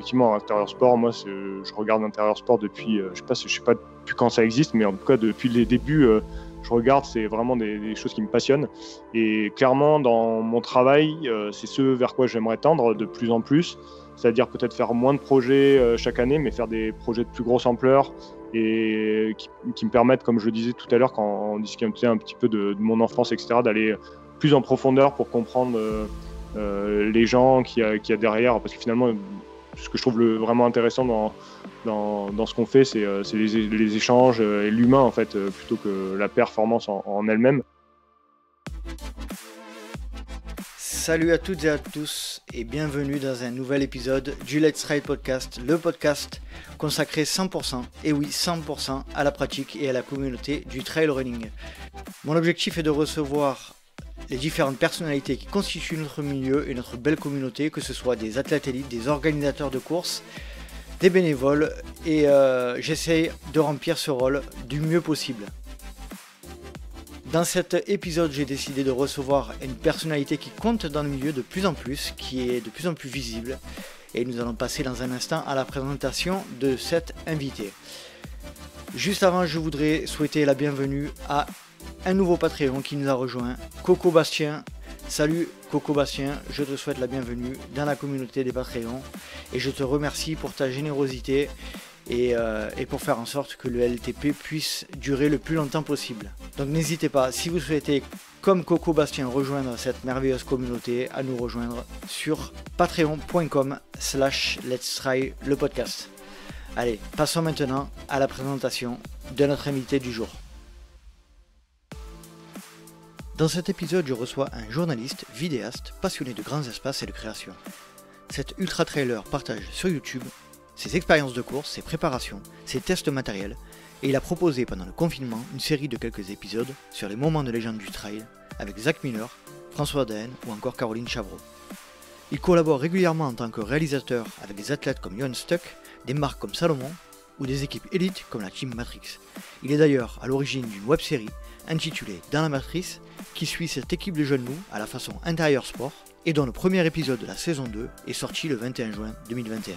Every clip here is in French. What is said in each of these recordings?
effectivement, Intérieur Sport, moi, je regarde Intérieur Sport depuis, je euh, sais je sais pas depuis quand ça existe, mais en tout cas depuis les débuts, euh, je regarde. C'est vraiment des, choses qui me passionnent. Et clairement, dans mon travail, euh, c'est ce vers quoi j'aimerais tendre de plus en plus. C'est-à-dire peut-être faire moins de projets chaque année, mais faire des projets de plus grosse ampleur et qui, me permettent, comme je le disais tout à l'heure, quand on discutait un petit peu de, mon enfance, etc., d'aller plus en profondeur pour comprendre. les gens qu'il y, y, a derrière, parce que finalement, ce que je trouve le, vraiment intéressant dans, dans, ce qu'on fait, c'est euh, les, les, échanges euh, et l'humain, en fait, euh, plutôt que la performance en elle-même. Salut à toutes et à tous et bienvenue dans un nouvel épisode du Let's Ride Podcast, le podcast consacré 100%, et oui 100% à la pratique et à la communauté du trail running. Mon objectif est de recevoir les différentes personnalités qui constituent notre milieu et notre belle communauté, que ce soit des athlètes élites, des organisateurs de courses, des bénévoles, et euh, j'essaye de remplir ce rôle du mieux possible. Dans cet épisode, j'ai décidé de recevoir une personnalité qui compte dans le milieu de plus en plus, qui est de plus en plus visible, et nous allons passer dans un instant à la présentation de cet invité. Juste avant, je voudrais souhaiter la bienvenue à un nouveau Patreon qui nous a rejoint, Coco Bastien. Salut Coco Bastien, je te souhaite la bienvenue dans la communauté des Patreons et je te remercie pour ta générosité et, euh, pour faire en sorte que le LTP puisse durer le plus longtemps possible. Donc n'hésitez pas, si vous souhaitez, comme Coco Bastien, rejoindre cette merveilleuse communauté, à nous rejoindre sur patreon.com slash let's try le podcast. Allez, passons maintenant à la présentation de notre invité du jour. Dans cet épisode, je reçois un journaliste, vidéaste, passionné de grands espaces et de création. Cet ultra trailer partage sur YouTube ses expériences de course, ses préparations, ses tests matériels, et il a proposé pendant le confinement une série de quelques épisodes sur les moments de légende du trail avec Zach Miller, François Daen ou encore Caroline Chavreau. Il collabore régulièrement en tant que réalisateur avec des athlètes comme Johan Stuck, des marques comme Salomon ou des équipes élites comme la Team Matrix. Il est d'ailleurs à l'origine d'une web série intitulée Dans la Matrice qui suit cette équipe de jeunes loups à la façon intérieur sport et dont le premier épisode de la saison 2 est sorti le 21 juin 2021.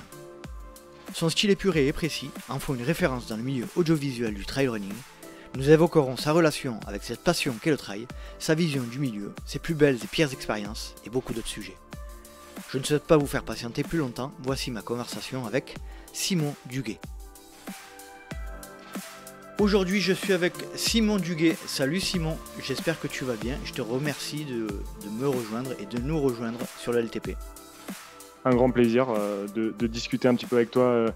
Son style épuré et précis en font une référence dans le milieu audiovisuel du trail running. Nous évoquerons sa relation avec cette passion qu'est le trail, sa vision du milieu, ses plus belles et pires expériences et beaucoup d'autres sujets. Je ne souhaite pas vous faire patienter plus longtemps, voici ma conversation avec Simon Duguet. Aujourd'hui, je suis avec Simon Duguet. Salut Simon, j'espère que tu vas bien. Je te remercie de, me rejoindre et de nous rejoindre sur le LTP. Un grand plaisir euh, de, discuter un petit peu avec toi euh,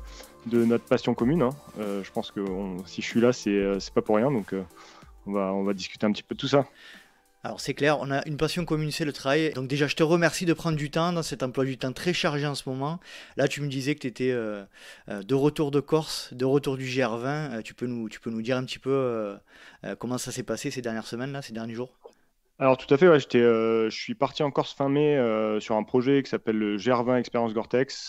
de notre passion commune. Hein. Euh, je pense que si je suis là, c'est pas pour rien. Donc, va, on va discuter un petit peu de tout ça. Alors c'est clair, on a une passion commune, c'est le travail. Donc déjà, je te remercie de prendre du temps dans cet emploi du temps très chargé en ce moment. Là, tu me disais que tu étais euh, euh, de retour de Corse, de retour du GR20. Euh, tu, peux nous, tu peux nous dire un petit peu comment ça s'est passé ces dernières semaines, là, ces derniers jours alors tout à fait, euh, je suis parti en Corse fin mai euh, sur un projet qui s'appelle le GR20 Expérience gore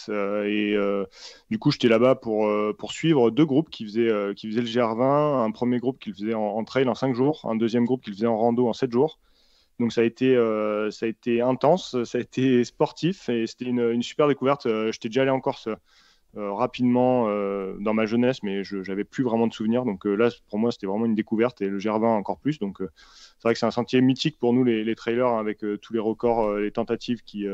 euh, et du coup j'étais là-bas pour, poursuivre suivre deux groupes qui faisaient, qui faisaient le GR20, un premier groupe qui le faisait en, trail en 5 jours, un deuxième groupe qui le faisait en rando en sept jours. Donc ça a été, ça a été intense, ça a été sportif et c'était une, une super découverte. j'étais déjà allé en Corse euh, rapidement euh, dans ma jeunesse, mais je n'avais plus vraiment de souvenirs. Donc euh, là, pour moi, c'était vraiment une découverte et le Gervin encore plus. Donc c'est vrai que c'est un sentier mythique pour nous, les, trailers, hein, avec tous les records, les tentatives qui.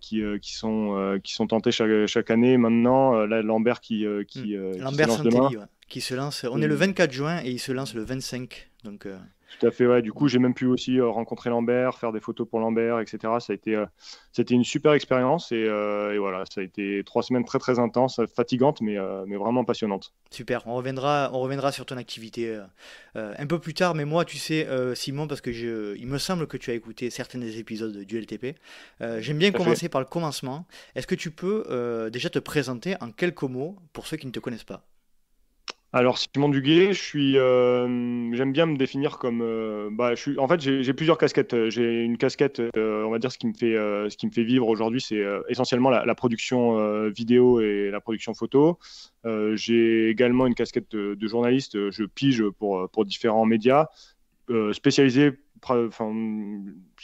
Qui, qui, sont, qui sont tentées chaque, année maintenant. là, Lambert qui, qui, Lambert hmm. qui se lance qui se lance. On est le 24 juin et il se lance le 25. Donc, tout à fait, ouais. Du coup, j'ai même pu aussi euh, rencontrer Lambert, faire des photos pour Lambert, etc. Ça a été, euh, c'était une super expérience euh, et, voilà, ça a été trois semaines très très intenses, fatigantes, mais, mais vraiment passionnantes. Super. On reviendra, on reviendra sur ton activité un peu plus tard. Mais moi, tu sais, Simon, parce que je, il me semble que tu as écouté certains des épisodes du LTP. j'aime bien commencer par le commencement. Est-ce que tu peux déjà te présenter en quelques mots pour ceux qui ne te connaissent pas alors Simon Duguet, je suis, euh, j'aime bien me définir comme, euh, bah, je suis, en fait, j'ai plusieurs casquettes. J'ai une casquette, euh, on va dire, ce qui me fait, euh, ce qui me fait vivre aujourd'hui, c'est essentiellement la, la production vidéo et la production photo. j'ai également une casquette de, de, journaliste. Je pige pour pour différents médias. Euh, spécialisé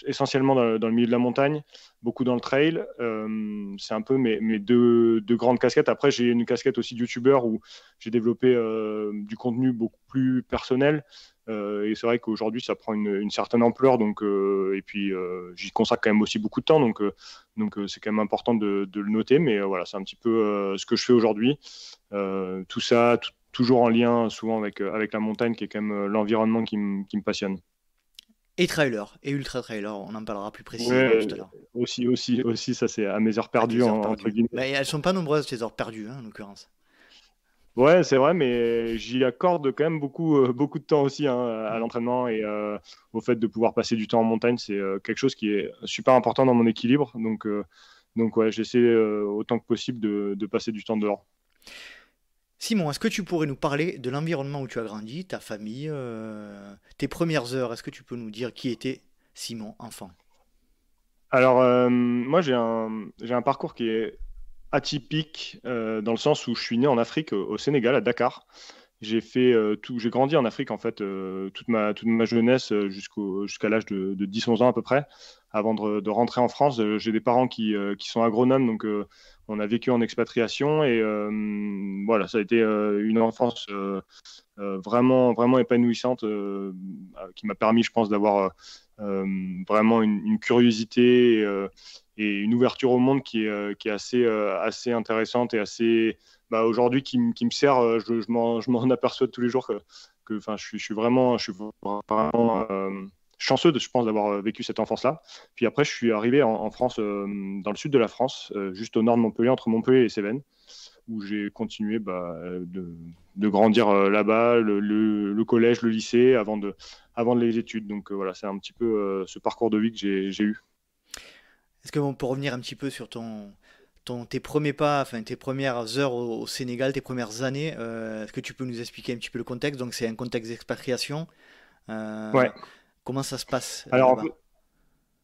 essentiellement dans, le milieu de la montagne, beaucoup dans le trail. Euh, c'est un peu mes, deux, grandes casquettes. Après, j'ai une casquette aussi youtubeur où j'ai développé euh, du contenu beaucoup plus personnel. et c'est vrai qu'aujourd'hui, ça prend une, certaine ampleur. Donc, et puis, j'y consacre quand même aussi beaucoup de temps. Donc, donc c'est quand même important de, le noter. Mais voilà, c'est un petit peu ce que je fais aujourd'hui. tout ça, tout, toujours en lien souvent avec, euh, avec la montagne, qui est quand même euh, l'environnement qui, me passionne. Et trailer, et ultra trailer, on en parlera plus précisément tout à l'heure. Aussi, aussi, aussi, ça c'est à mes heures perdues, entre guillemets. Bah, elles sont pas nombreuses, ces heures perdues, hein, en l'occurrence. Ouais, c'est vrai, mais j'y accorde quand même beaucoup, euh, beaucoup de temps aussi hein, à mm. l'entraînement et au fait de pouvoir passer du temps en montagne. C'est quelque chose qui est super important dans mon équilibre. Donc, donc ouais, j'essaie autant que possible de, de passer du temps dehors. Simon, est-ce que tu pourrais nous parler de l'environnement où tu as grandi, ta famille, euh, tes premières heures Est-ce que tu peux nous dire qui était Simon enfant Alors, euh, moi, j'ai un, parcours qui est atypique euh, dans le sens où je suis né en Afrique, au, Sénégal, à Dakar. J'ai fait tout, j'ai grandi en Afrique en fait toute ma toute ma jeunesse jusqu'au jusqu'à l'âge de, 10-11 ans à peu près. Avant de, rentrer en France, j'ai des parents qui, qui sont agronomes donc on a vécu en expatriation et euh, voilà, ça a été euh, une enfance euh, vraiment, vraiment épanouissante qui m'a permis, je pense, d'avoir vraiment une, curiosité et, une ouverture au monde qui est, assez, assez intéressante et assez, bah, aujourd'hui, qui, qui, me sert. Je, je m'en aperçois tous les jours que, enfin, je, je, suis vraiment, je suis vraiment chanceux, de, je pense, d'avoir euh, vécu cette enfance-là. Puis après, je suis arrivé en, France, euh, dans le sud de la France, euh, juste au nord de Montpellier, entre Montpellier et Cévennes, où j'ai continué bah, de, grandir là-bas, le, collège, le lycée, avant de, avant de les études. Donc voilà, c'est un petit peu ce parcours de vie que j'ai eu. Est-ce que bon, pour revenir un petit peu sur ton, ton, tes premiers pas, enfin tes premières heures au, Sénégal, tes premières années, est-ce que tu peux nous expliquer un petit peu le contexte Donc c'est un contexte d'expatriation. ouais. Comment ça se passe euh, Alors,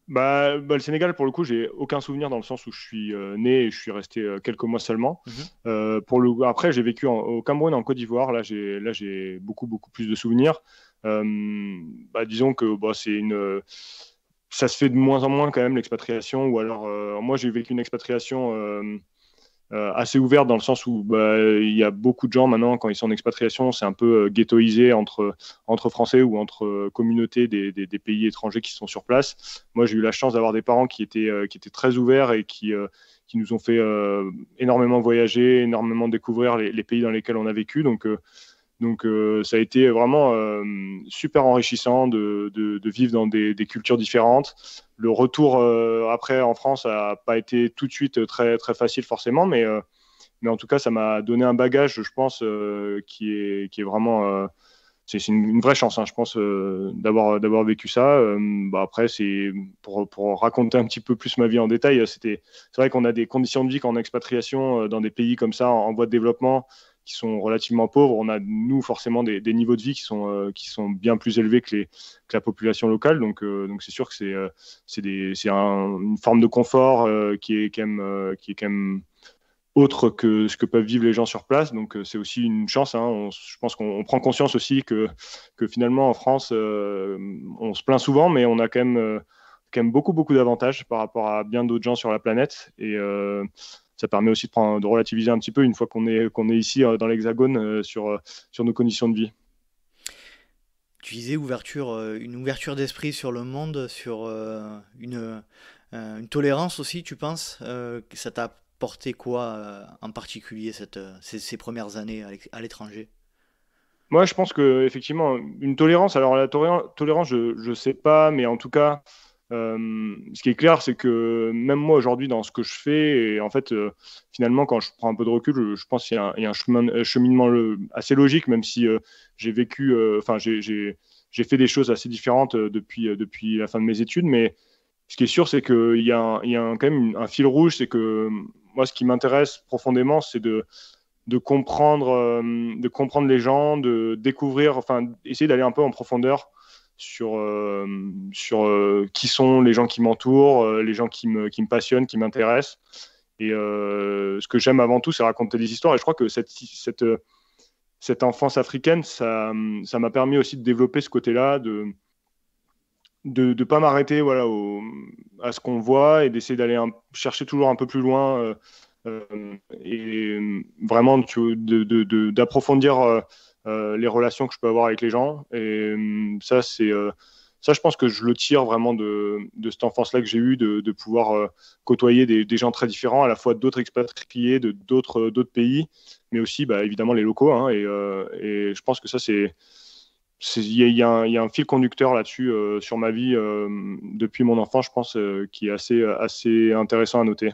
bah, bah, le Sénégal, pour le coup, j'ai aucun souvenir dans le sens où je suis euh, né et je suis resté euh, quelques mois seulement. Mhm. pour le, après, j'ai vécu au Cameroun, en Côte d'Ivoire. Là, j'ai là j'ai beaucoup beaucoup plus de souvenirs. Bah, disons que bah, c'est une ça se fait de moins en moins quand même l'expatriation. Ou alors, moi, j'ai vécu une expatriation euh, assez ouverte dans le sens où bah, il y a beaucoup de gens maintenant, quand ils sont en expatriation, c'est un peu euh, ghettoisé entre, entre Français ou entre euh, communautés des, des, pays étrangers qui sont sur place. Moi, j'ai eu la chance d'avoir des parents qui étaient, qui étaient très ouverts et qui, qui nous ont fait énormément voyager, énormément découvrir les, les, pays dans lesquels on a vécu. Donc, donc euh, ça a été vraiment euh, super enrichissant de, vivre dans des, cultures différentes. Le retour euh, après en France n'a pas été tout de suite très, très facile forcément, mais, mais en tout cas ça m'a donné un bagage, je pense, qui, est, qui est vraiment c'est une, vraie chance, hein, je pense, d'avoir vécu ça. Bah, après, c'est pour, raconter un petit peu plus ma vie en détail. c'est vrai qu'on a des conditions de vie qu'en expatriation dans des pays comme ça, en, voie de développement, qui sont relativement pauvres, on a nous forcément des, niveaux de vie qui sont, euh, qui sont bien plus élevés que, les, que la population locale. Donc euh, donc c'est sûr que c'est euh, c'est une forme de confort qui est quand même qui est quand même autre que ce que peuvent vivre les gens sur place. Donc c'est aussi une chance. Hein. je pense qu'on prend conscience aussi que, que finalement en France, on se plaint souvent, mais on a quand même quand même beaucoup beaucoup d'avantages par rapport à bien d'autres gens sur la planète et ça permet aussi de, prendre, de relativiser un petit peu une fois qu'on est, qu'on est ici euh, dans l'Hexagone euh, sur, euh, sur nos conditions de vie. Tu disais ouverture, une ouverture d'esprit sur le monde, sur une, une tolérance aussi, tu penses Ça t'a apporté quoi en particulier cette, ces, premières années à l'étranger moi, je pense que effectivement, une tolérance. Alors la tolérance, je ne sais pas, mais en tout cas, euh, ce qui est clair, c'est que même moi aujourd'hui dans ce que je fais, et en fait, euh, finalement, quand je prends un peu de recul, je, pense qu'il y, a un, cheminement assez logique, même si euh, j'ai vécu, enfin, j'ai fait des choses assez différentes depuis, depuis la fin de mes études. Mais ce qui est sûr, c'est qu'il y a, quand même un fil rouge, c'est que moi, ce qui m'intéresse profondément, c'est de, de comprendre, de comprendre les gens, de découvrir, enfin, essayer d'aller un peu en profondeur sur, euh, sur euh, qui sont les gens qui m'entourent, euh, les gens qui me, qui passionnent, qui m'intéressent. Et ce que j'aime avant tout, c'est raconter des histoires. Et je crois que cette, cette, enfance africaine, ça m'a permis aussi de développer ce côté-là, de de ne pas m'arrêter voilà, à ce qu'on voit et d'essayer d'aller chercher toujours un peu plus loin. et vraiment d'approfondir euh, les relations que je peux avoir avec les gens. Et hum, ça, c'est euh, ça, je pense que je le tire vraiment de, de cette enfance-là que j'ai eue, de, de pouvoir euh, côtoyer des, des, gens très différents, à la fois d'autres expatriés, de d'autres d'autres pays, mais aussi bah, évidemment les locaux. Hein, et, et, je pense que ça, c'est il y, y, a un fil conducteur là-dessus sur ma vie depuis mon enfance, je pense, qui est assez assez intéressant à noter.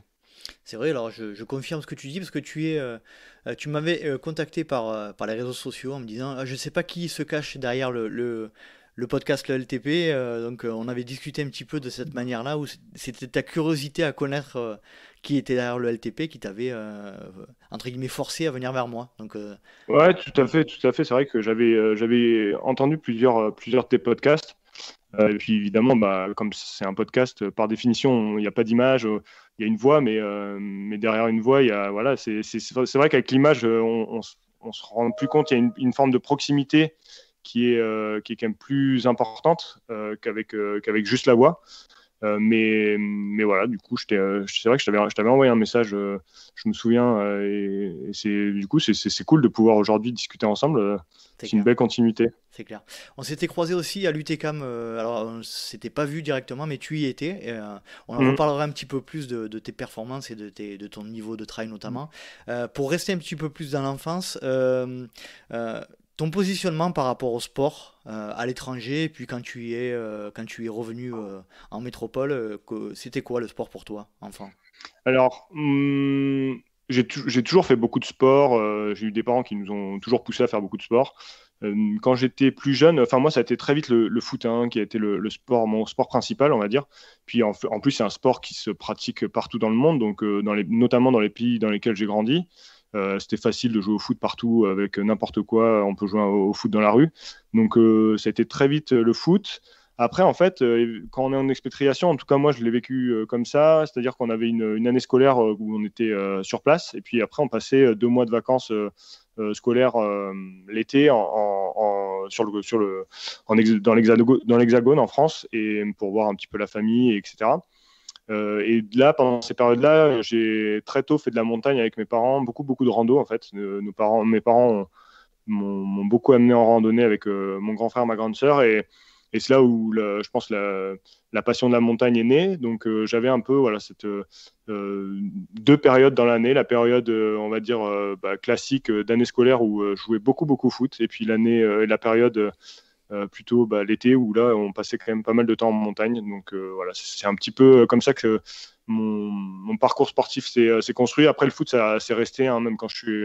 C'est vrai, alors je, confirme ce que tu dis parce que tu es, euh, euh, tu m'avais euh, contacté par, par les réseaux sociaux en me disant, ah, je ne sais pas qui se cache derrière le, le, podcast le LTP, donc on avait discuté un petit peu de cette manière-là où c'était ta curiosité à connaître qui était derrière le LTP qui t'avait entre guillemets forcé à venir vers moi. Donc ouais, tout à fait, tout à fait. C'est vrai que j'avais j'avais entendu plusieurs plusieurs de tes podcasts. et puis évidemment, bah, comme c'est un podcast, par définition, il n'y a pas d'image, il y a une voix, mais, euh, mais derrière une voix, voilà, c'est vrai qu'avec l'image, euh, on, on, se rend plus compte, il y a une, forme de proximité qui est, euh, qui est quand même plus importante qu'avec juste la voix. Euh, mais, mais voilà, du coup, euh, c'est vrai que je t'avais envoyé un message, euh, je me souviens, et, c'est du coup, c'est cool de pouvoir aujourd'hui discuter ensemble. c'est une belle continuité. C'est clair. On s'était croisé aussi à l'UTCAM, alors on s'était pas vu directement, mais tu y étais. on en mhm. reparlera un petit peu plus de, tes performances et de, de, ton niveau de travail notamment. Mhm. pour rester un petit peu plus dans l'enfance, ton positionnement par rapport au sport euh, à l'étranger, puis quand tu es, euh, quand tu es revenu euh, en métropole, c'était quoi le sport pour toi, enfant Alors, hmm, j'ai toujours fait beaucoup de sport. j'ai eu des parents qui nous ont toujours poussé à faire beaucoup de sport. Quand j'étais plus jeune, enfin moi ça a été très vite le, foot hein, qui a été le, sport, mon sport principal on va dire. Puis en, en plus c'est un sport qui se pratique partout dans le monde, donc dans les, notamment dans les pays dans lesquels j'ai grandi. Euh, c'était facile de jouer au foot partout avec n'importe quoi. On peut jouer au, foot dans la rue. Donc, euh, ça a été très vite euh, le foot. Après, en fait, quand on est en expatriation, en tout cas, moi, je l'ai vécu comme ça, c'est-à-dire qu'on avait une, année scolaire où on était sur place, et puis après, on passait deux mois de vacances scolaires l'été sur le, dans l'Hexagone en France, et pour voir un petit peu la famille, etc. Euh, et là, pendant ces périodes-là, j'ai très tôt fait de la montagne avec mes parents, beaucoup, beaucoup de rando en fait. Euh, nos parents, mes parents m'ont beaucoup amené en randonnée avec euh, mon grand frère, ma grande sœur, et, c'est là où je pense la, la passion de la montagne est née. Donc j'avais un peu voilà cette deux périodes dans l'année, la période on va dire bah, classique d'année scolaire où je jouais beaucoup, beaucoup au foot, et puis l'année, la période euh, plutôt bah, l'été où là on passait quand même pas mal de temps en montagne. Donc euh, voilà, c'est un petit peu euh, comme ça que mon, parcours sportif s'est construit. Après le foot, ça s'est resté, hein, même quand je suis,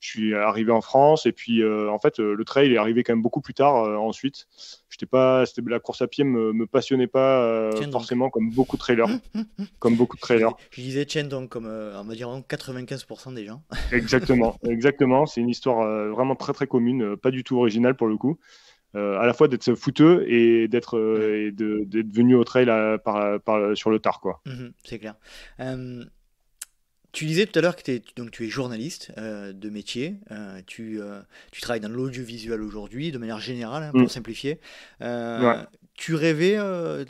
je suis, arrivé en France. Et puis, en fait, le trail est arrivé quand même beaucoup plus tard ensuite. pas, la course à pied me, me passionnait pas forcément comme beaucoup de trailers. comme beaucoup de trailers. Je, disais tiens donc comme on va dire 95% des gens. exactement, exactement. C'est une histoire vraiment très très commune, pas du tout originale pour le coup. Euh, à la fois d'être fouteux et d'être euh, d'être venu au trail par, sur le tard. quoi. Mhm, c'est clair. Euh, tu disais tout à l'heure que es, donc tu es journaliste de métier, tu, tu, travailles dans l'audiovisuel aujourd'hui, de manière générale, hein, pour mm. simplifier. Tu rêvais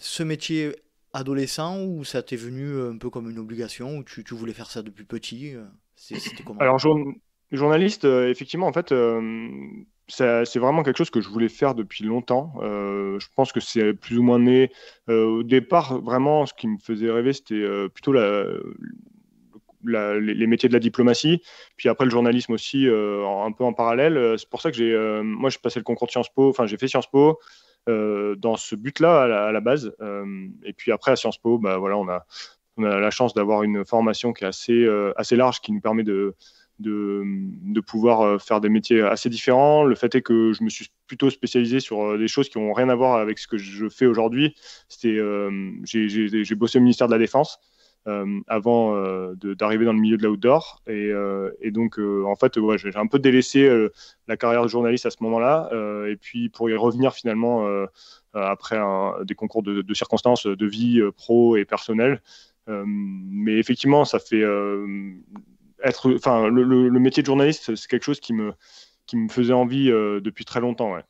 ce métier adolescent ou ça t'est venu un peu comme une obligation ou tu, tu voulais faire ça depuis petit comment Alors, journaliste, effectivement, en fait, c'est vraiment quelque chose que je voulais faire depuis longtemps. Euh, je pense que c'est plus ou moins né. Euh, au départ, vraiment, ce qui me faisait rêver, c'était euh, plutôt les, métiers de la diplomatie. Puis après, le journalisme aussi, un peu en parallèle. C'est pour ça que j'ai, moi, j'ai passé le concours de Sciences Po. Enfin, j'ai fait Sciences Po. dans ce but-là à, la base. et puis après à Sciences Po, bah, voilà, on, a, on a la chance d'avoir une formation qui est assez, assez large, qui nous permet de, de, pouvoir euh, faire des métiers assez différents. Le fait est que je me suis plutôt spécialisé sur euh, des choses qui n'ont rien à voir avec ce que je fais aujourd'hui. C'était, euh, j'ai, bossé au ministère de la Défense avant d'arriver dans le milieu de l'outdoor. Et, donc, en fait, j'ai un peu délaissé la carrière de journaliste à ce moment-là. et puis, pour y revenir finalement après des concours de, de, circonstances de vie pro et personnelle. mais effectivement, ça fait être, enfin, le, métier de journaliste, c'est quelque chose qui me, qui me faisait envie euh, depuis très longtemps. Ouais.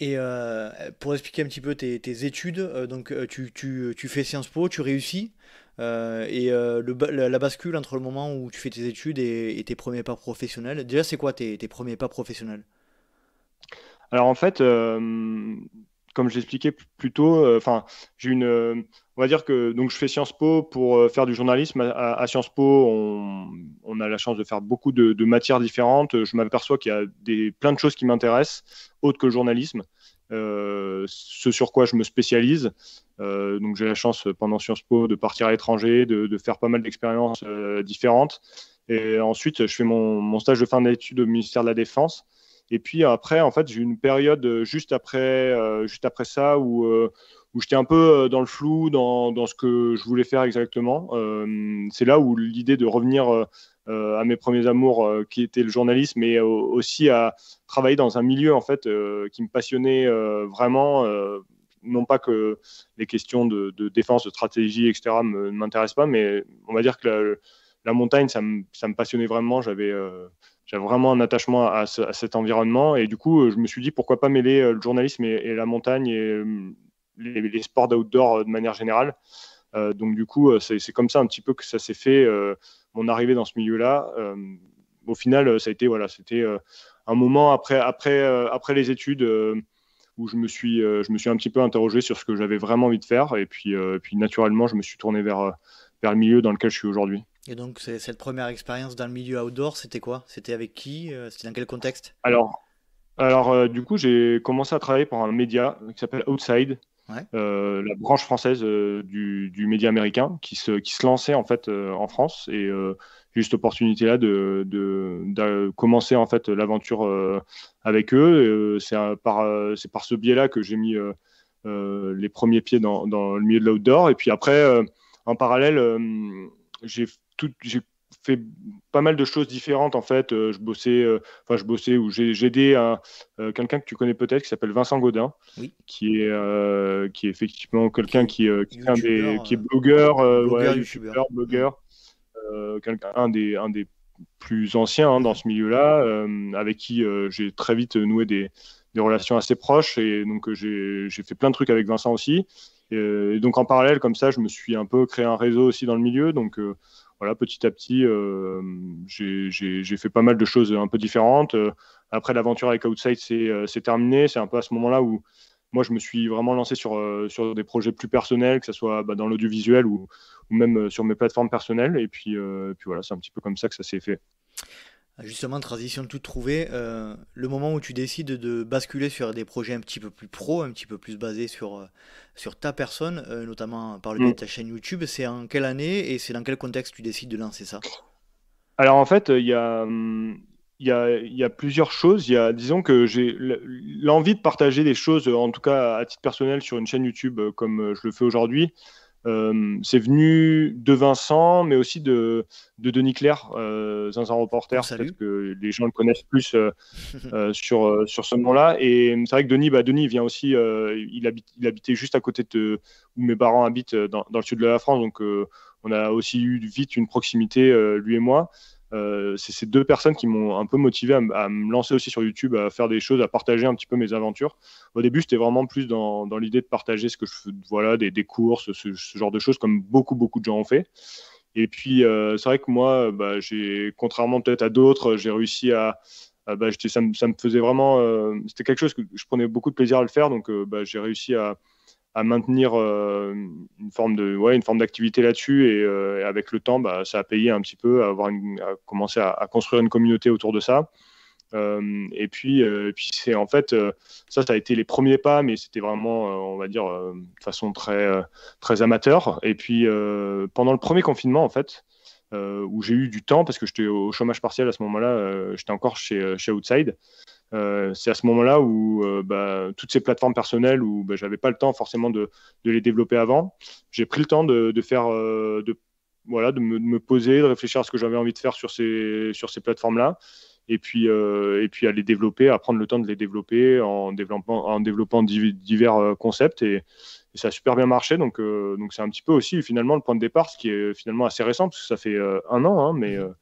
Et euh, pour expliquer un petit peu tes, études, euh, donc tu, tu, tu, fais Sciences Po, tu réussis, et le, la, bascule entre le moment où tu fais tes études et, tes premiers pas professionnels, déjà c'est quoi tes, tes premiers pas professionnels alors en fait, comme j'expliquais plus tôt, euh, enfin, j'ai une, euh, on va dire que donc je fais Sciences Po pour euh, faire du journalisme. À, Sciences Po, on, a la chance de faire beaucoup de, matières différentes. Je m'aperçois qu'il y a des, plein de choses qui m'intéressent, autres que le journalisme. ce sur quoi je me spécialise. donc j'ai la chance pendant Sciences Po de partir à l'étranger, de, faire pas mal d'expériences différentes. Et ensuite, je fais mon, mon stage de fin d'études au ministère de la Défense. Et puis après, en fait, j'ai eu une période euh, juste après, euh, juste après ça où, euh, où j'étais un peu dans le flou, dans, dans, ce que je voulais faire exactement. c'est là où l'idée de revenir à mes premiers amours qui était le journalisme mais aussi à travailler dans un milieu en fait qui me passionnait vraiment non pas que les questions de, défense de stratégie etc ne m'intéressent pas mais on va dire que la, la montagne ça me, ça me passionnait vraiment j'avais j'avais vraiment un attachement à, cet environnement. Et du coup, euh, je me suis dit pourquoi pas mêler euh, le journalisme et, la montagne et euh, les, sports d'outdoor de manière générale. donc, du coup, c'est comme ça un petit peu que ça s'est fait, mon arrivée dans ce milieu-là. au final, ça a été, voilà, c'était un moment après, après, après les études où je me, suis, je me suis un petit peu interrogé sur ce que j'avais vraiment envie de faire. Et puis, puis naturellement, je me suis tourné vers, vers le milieu dans lequel je suis aujourd'hui. Et donc, cette première expérience dans le milieu outdoor, c'était quoi C'était avec qui euh, C'était dans quel contexte Alors, alors euh, du coup, j'ai commencé à travailler pour un média qui s'appelle Outside, euh, la branche française du, du, média américain, qui se, qui se lançait en fait en France. Et juste eu opportunité-là de, de, commencer en fait l'aventure avec eux. C'est par, c'est par ce biais-là que j'ai mis les premiers pieds dans, dans le milieu de l'outdoor. Et puis après, en parallèle j'ai j'ai fait pas mal de choses différentes en fait. Euh, je bossais, euh, enfin je bossais ou j'ai aidé à euh, quelqu'un que tu connais peut-être qui s'appelle Vincent Godin, qui est qui est effectivement quelqu'un qui, qui, est qui est blogueur, blogueur, ouais, blogueur mm. un des un des plus anciens hein, dans ce milieu-là, avec qui j'ai très vite noué des, relations assez proches et donc j'ai fait plein de trucs avec Vincent aussi. Et, et, donc en parallèle comme ça, je me suis un peu créé un réseau aussi dans le milieu, donc voilà, petit à petit, euh, j'ai fait pas mal de choses un peu différentes. Euh, après, l'aventure avec Outside, euh, c'est terminé. C'est un peu à ce moment-là où moi, je me suis vraiment lancé sur, des projets plus personnels, que ce soit bah, dans l'audiovisuel ou, même sur mes plateformes personnelles. Et puis, puis voilà, c'est un petit peu comme ça que ça s'est fait. Justement, transition de tout trouver, euh, le moment où tu décides de basculer sur des projets un petit peu plus pro, un petit peu plus basés sur, euh, sur ta personne, euh, notamment par le mm. biais de ta chaîne YouTube, c'est en quelle année et c'est dans quel contexte tu décides de lancer ça Alors en fait, il y a, mm, y, plusieurs choses. Il y a, disons que j'ai l'envie de partager des choses, en tout cas à titre personnel, sur une chaîne YouTube comme je le fais aujourd'hui. Euh, c'est venu de Vincent, mais aussi de, Denis Clair, euh, un reporter, oh, peut que les gens le connaissent plus euh, euh, sur, ce nom-là. Et c'est vrai que Denis, bah, Denis vient aussi, il, il habitait juste à côté de où mes parents habitent, dans, dans le sud de la France, donc on a aussi eu vite une proximité, lui et moi. Euh, c'est ces deux personnes qui m'ont un peu motivé à, me lancer aussi sur YouTube, à faire des choses, à partager un petit peu mes aventures. Au début, c'était vraiment plus dans, dans l'idée de partager ce que je voilà, des, des courses, ce, genre de choses, comme beaucoup, beaucoup de gens ont fait. Et puis, euh, c'est vrai que moi, bah, j'ai, contrairement peut-être à d'autres, j'ai réussi à. Bah, ça, me, ça, me, faisait vraiment. Euh, c'était quelque chose que je prenais beaucoup de plaisir à le faire, donc bah, j'ai réussi à à maintenir euh, une forme de ouais, une forme d'activité là-dessus euh, et, avec le temps bah, ça a payé un petit peu à avoir commencé à commencer à, construire une communauté autour de ça euh, et puis puis c'est en fait ça ça a été les premiers pas mais c'était vraiment on va dire de façon très très amateur et puis pendant le premier confinement en fait où j'ai eu du temps parce que j'étais au chômage partiel à ce moment-là j'étais encore chez chez Outside euh, c'est à ce moment-là où euh, bah, toutes ces plateformes personnelles où bah, je n'avais pas le temps forcément de, les développer avant, j'ai pris le temps de, faire, euh, de, voilà, de me, poser, de réfléchir à ce que j'avais envie de faire sur ces, sur ces plateformes-là et puis et puis à les développer, à prendre le temps de les développer en développant en développant divers concepts et, ça a super bien marché donc donc c'est un petit peu aussi finalement le point de départ ce qui est finalement assez récent parce que ça fait un an hein, mais mmh.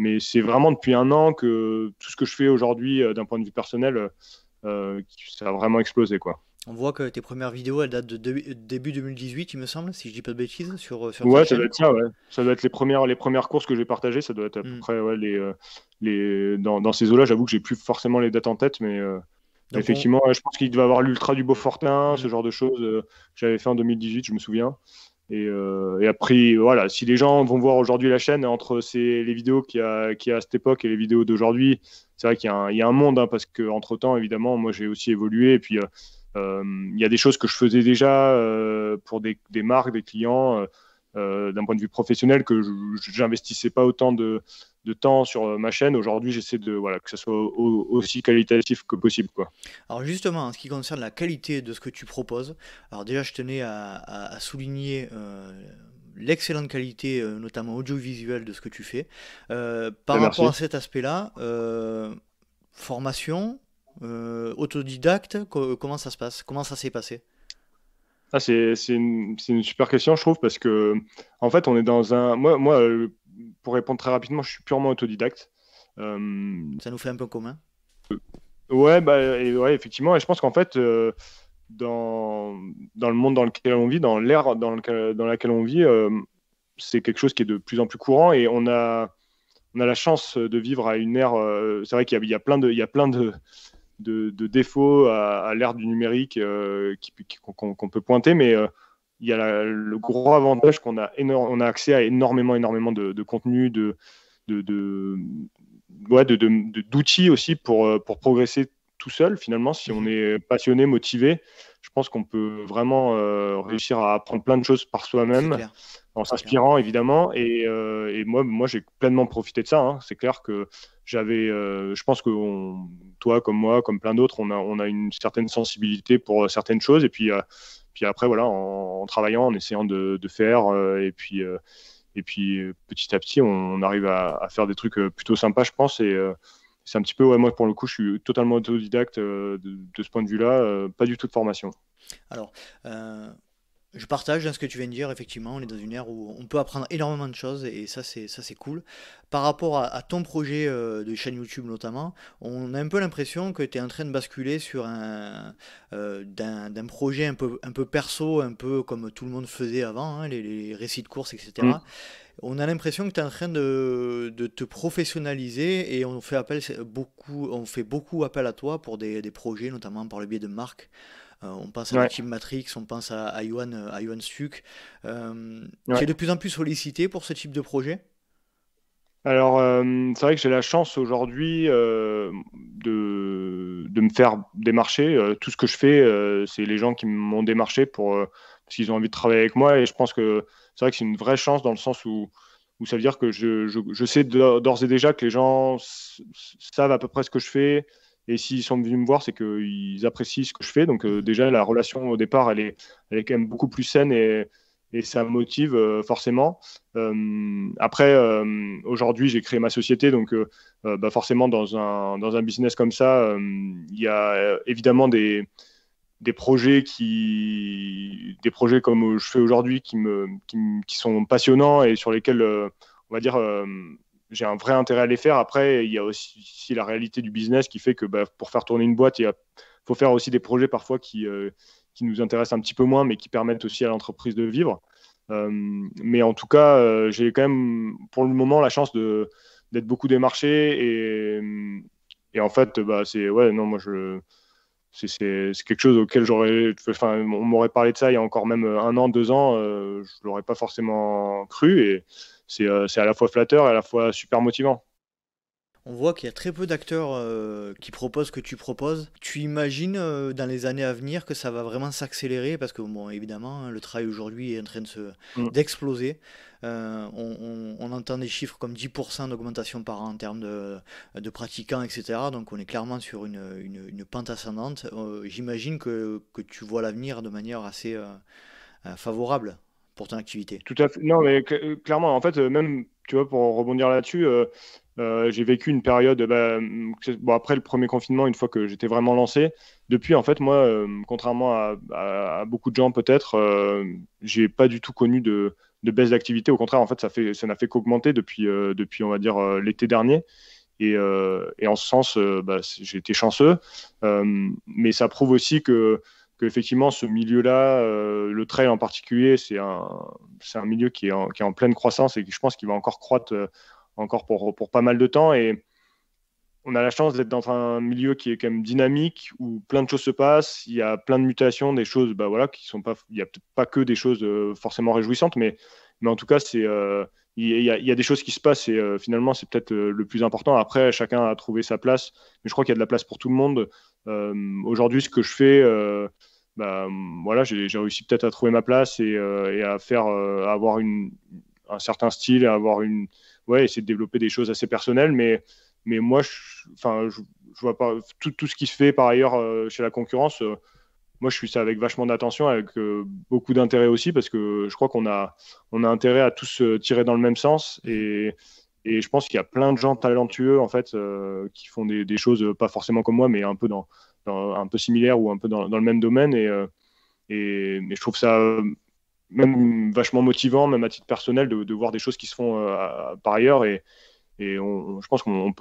Mais c'est vraiment depuis un an que tout ce que je fais aujourd'hui euh, d'un point de vue personnel, euh, euh, ça a vraiment explosé. quoi. On voit que tes premières vidéos, elles datent de, début 2018, il me semble, si je dis pas de bêtises, sur, sur Ouais, ça doit être ça, ouais. Ça doit être les premières, les premières courses que j'ai partagées, ça doit être à peu hmm. près ouais, les, les, dans, dans ces eaux-là. J'avoue que j'ai plus forcément les dates en tête, mais effectivement, je pense qu'il devait avoir l'ultra du Beaufortin, ce genre de choses. que J'avais fait en 2018, je me souviens. Euh, et, après, voilà, si les gens vont voir aujourd'hui la chaîne, entre ces, les vidéos qu'il y, a, a à cette époque et les vidéos d'aujourd'hui, c'est vrai qu'il y, y, a un monde, hein, parce qu'entre-temps, évidemment, moi j'ai aussi évolué. Et puis, euh, euh, il y a des choses que je faisais déjà pour des, des, marques, des clients. Euh, d'un point de vue professionnel que j'investissais pas autant de, temps sur euh, ma chaîne. Aujourd'hui, j'essaie de voilà que ce soit aussi qualitatif que possible. Quoi. Alors justement, en ce qui concerne la qualité de ce que tu proposes, alors déjà, je tenais à, souligner euh, l'excellente qualité, notamment audiovisuelle, de ce que tu fais. par ben, rapport à cet aspect-là, formation, autodidacte, comment ça se passe Comment ça s'est passé ah, c'est une, une, super question, je trouve, parce que en fait, on est dans un. Moi, moi euh, pour répondre très rapidement, je suis purement autodidacte. Euh, Ça nous fait un peu commun. Ouais, bah, ouais, effectivement. Et je pense qu'en fait, euh, dans, dans le monde dans lequel on vit, dans l'ère dans, dans laquelle on vit, c'est quelque chose qui est de plus en plus courant. Et on a, on a la chance de vivre à une ère. c'est vrai qu'il y, y, a plein de, il y a plein de, de, défauts à, l'ère du numérique euh, qu'on peut pointer, mais euh, il y a le gros avantage qu'on a, on a accès à énormément, énormément de, de contenu, de, d'outils aussi pour, euh, pour progresser tout seul finalement. Si on mhm. est passionné, motivé, je pense qu'on peut vraiment réussir à apprendre plein de choses par soi-même en s'inspirant évidemment. Euh, et, moi, moi j'ai pleinement profité de ça. Hein. C'est clair que j'avais, euh, je pense que toi, comme moi, comme plein d'autres, on a, une certaine sensibilité pour euh, certaines choses. Et puis, puis après, voilà, en, travaillant, en essayant de, faire, et puis, et puis petit à petit, on, arrive à, faire des trucs plutôt sympas, je pense. Et c'est un petit peu, ouais, moi pour le coup, je suis totalement autodidacte de, de, ce point de vue-là, pas du tout de formation. Alors, je partage hein, ce que tu viens de dire, effectivement, on est dans une ère où on peut apprendre énormément de choses et ça c'est ça c'est cool. Par rapport à, ton projet euh, de chaîne YouTube notamment, on a un peu l'impression que tu es en train de basculer sur un euh, d'un projet un peu un peu perso, un peu comme tout le monde faisait avant, hein, les, récits de course, etc. Mm. on a l'impression que tu es en train de, te professionnaliser et on fait, appel, beaucoup, on fait beaucoup appel à toi pour des, des projets, notamment par le biais de marques euh, on pense à la team Matrix, on pense à, à Yohan, euh, à Yohan euh, qui de plus en plus sollicité pour ce type de projet. Alors, c'est vrai que j'ai la chance aujourd'hui de, me faire démarcher. tout ce que je fais, c'est les gens qui m'ont démarché pour, parce qu'ils ont envie de travailler avec moi. Et je pense que c'est vrai que c'est une vraie chance dans le sens où, où ça veut dire que je sais d'ores et déjà que les gens savent à peu près ce que je fais, et s'ils sont venus me voir, c'est qu'ils apprécient ce que je fais. Donc euh, déjà, la relation au départ, elle est, elle est quand même beaucoup plus saine et, ça motive euh, forcément. Euh, après, aujourd'hui, j'ai créé ma société. Donc bah, forcément, dans un, dans un business comme ça, il y a évidemment des, des projets qui des projets comme je fais aujourd'hui qui me qui, qui, sont passionnants et sur lesquels on va dire j'ai un vrai intérêt à les faire. Après, il y a aussi la réalité du business qui fait que bah, pour faire tourner une boîte, il faut faire aussi des projets parfois qui, euh, qui nous intéressent un petit peu moins, mais qui permettent aussi à l'entreprise de vivre. Euh, mais en tout cas, euh, j'ai quand même pour le moment la chance d'être beaucoup démarché et, et en fait, bah, c'est ouais, non, moi je c'est quelque chose auquel j'aurais, enfin, on m'aurait parlé de ça il y a encore même un an, deux ans, je l'aurais pas forcément cru et euh, c'est à la fois flatteur et à la fois super motivant. On voit qu'il y a très peu d'acteurs euh, qui proposent ce que tu proposes. Tu imagines euh, dans les années à venir que ça va vraiment s'accélérer parce que, bon, évidemment, hein, le travail aujourd'hui est en train mm. d'exploser. De on, entend des chiffres comme 10% d'augmentation par an en termes de, pratiquants, etc. Donc on est clairement sur une, pente ascendante. J'imagine que, tu vois l'avenir de manière assez favorable pour ton activité. Tout à fait. Non, mais euh, clairement, en fait, euh, même, tu vois, pour rebondir là-dessus, euh, j'ai vécu une période, bah, mm, bon, après le premier confinement, une fois que j'étais vraiment lancé, depuis, en fait, moi, contrairement à, beaucoup de gens peut-être, j'ai pas du tout connu de, baisse d'activité. Au contraire, en fait, ça n'a fait, ça fait qu'augmenter depuis, depuis, on va dire, l'été dernier. Et, en ce sens, bah, j'ai été chanceux. mais ça prouve aussi que que effectivement ce milieu-là, euh, le trail en particulier, c'est un, un milieu qui est, en, pleine croissance et qui je pense qu'il va encore croître euh, encore pour, pas mal de temps. Et on a la chance d'être dans un milieu qui est quand même dynamique, où plein de choses se passent, il y a plein de mutations, des choses bah voilà, qui sont pas, il y a pas que des choses euh, forcément réjouissantes, mais, mais en tout cas, c'est, il y, a des choses qui se passent et finalement c'est peut-être le plus important. Après, chacun a trouvé sa place, mais je crois qu'il y a de la place pour tout le monde. Aujourd'hui, ce que je fais, bah, voilà, j'ai réussi peut-être à trouver ma place et, euh, à faire, euh, avoir une, un certain style, à avoir une, ouais, essayer de développer des choses assez personnelles. Mais, mais moi, enfin, je, je, vois pas tout, tout, ce qui se fait par ailleurs euh, chez la concurrence. moi, je suis ça avec vachement d'attention, avec beaucoup d'intérêt aussi, parce que je crois qu'on a, on a intérêt à tous tirer dans le même sens. Et, et je pense qu'il y a plein de gens talentueux, en fait, qui font des, des choses pas forcément comme moi, mais un peu dans, un peu similaire ou un peu dans, le même domaine. Et, euh, et, je trouve ça euh, même vachement motivant, même à titre personnel, de, voir des choses qui se font euh, par ailleurs. Et, et je pense qu'on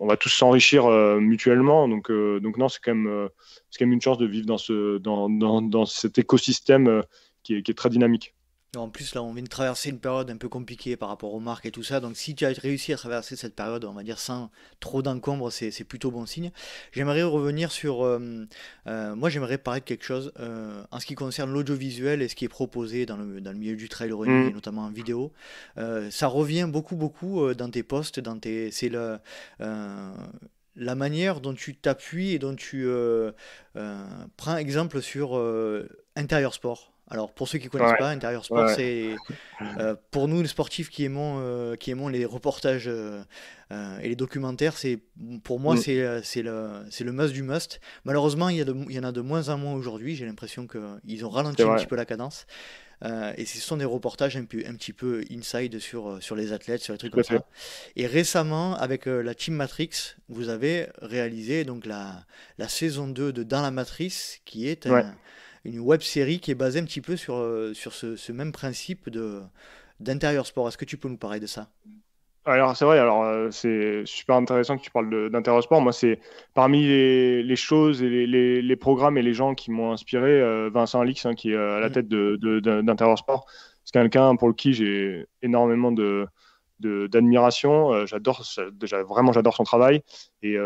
va tous s'enrichir mutuellement. Donc, donc non, c'est quand, quand, même une chance de vivre dans, ce, dans, dans, cet écosystème qui, est, très dynamique en plus, là, on vient de traverser une période un peu compliquée par rapport aux marques et tout ça. Donc, si tu as réussi à traverser cette période, on va dire, sans trop d'encombre, c'est plutôt bon signe. J'aimerais revenir sur. Euh, euh, moi, j'aimerais parler de quelque chose euh, en ce qui concerne l'audiovisuel et ce qui est proposé dans le, dans le milieu du trail running, mm. notamment en vidéo. ça revient beaucoup, beaucoup dans tes postes tes, c'est la manière dont tu t'appuies et dont tu prends exemple sur Intérieur Sport. Alors pour ceux qui ne connaissent pas, Intérieur Sport, c'est euh, pour nous les sportifs qui aimons, euh, qui aimons les reportages euh, et les documentaires, c'est pour moi mm. c'est, c'est, le, le must du must. Malheureusement, il y, a il y en a de moins en moins aujourd'hui. J'ai l'impression qu'ils ont ralenti un petit peu la cadence. et ce sont des reportages un, un petit peu inside sur, sur les athlètes, sur les trucs comme ça. Et récemment, avec la Team Matrix, vous avez réalisé donc la, la saison 2 de Dans la Matrice, qui est une web série qui est basée un petit peu sur, euh, sur ce, même principe de, d'intérieur sport. Est-ce que tu peux nous parler de ça alors c'est vrai, alors euh, c'est super intéressant que tu parles d'intérieur sport. Moi, c'est parmi les, choses et les, programmes et les gens qui m'ont inspiré, euh, Vincent Alix, hein, qui est à la mm. tête d'intérieur sport. C'est quelqu'un pour qui j'ai énormément de, d'admiration. j'adore, déjà vraiment, j'adore son travail. Et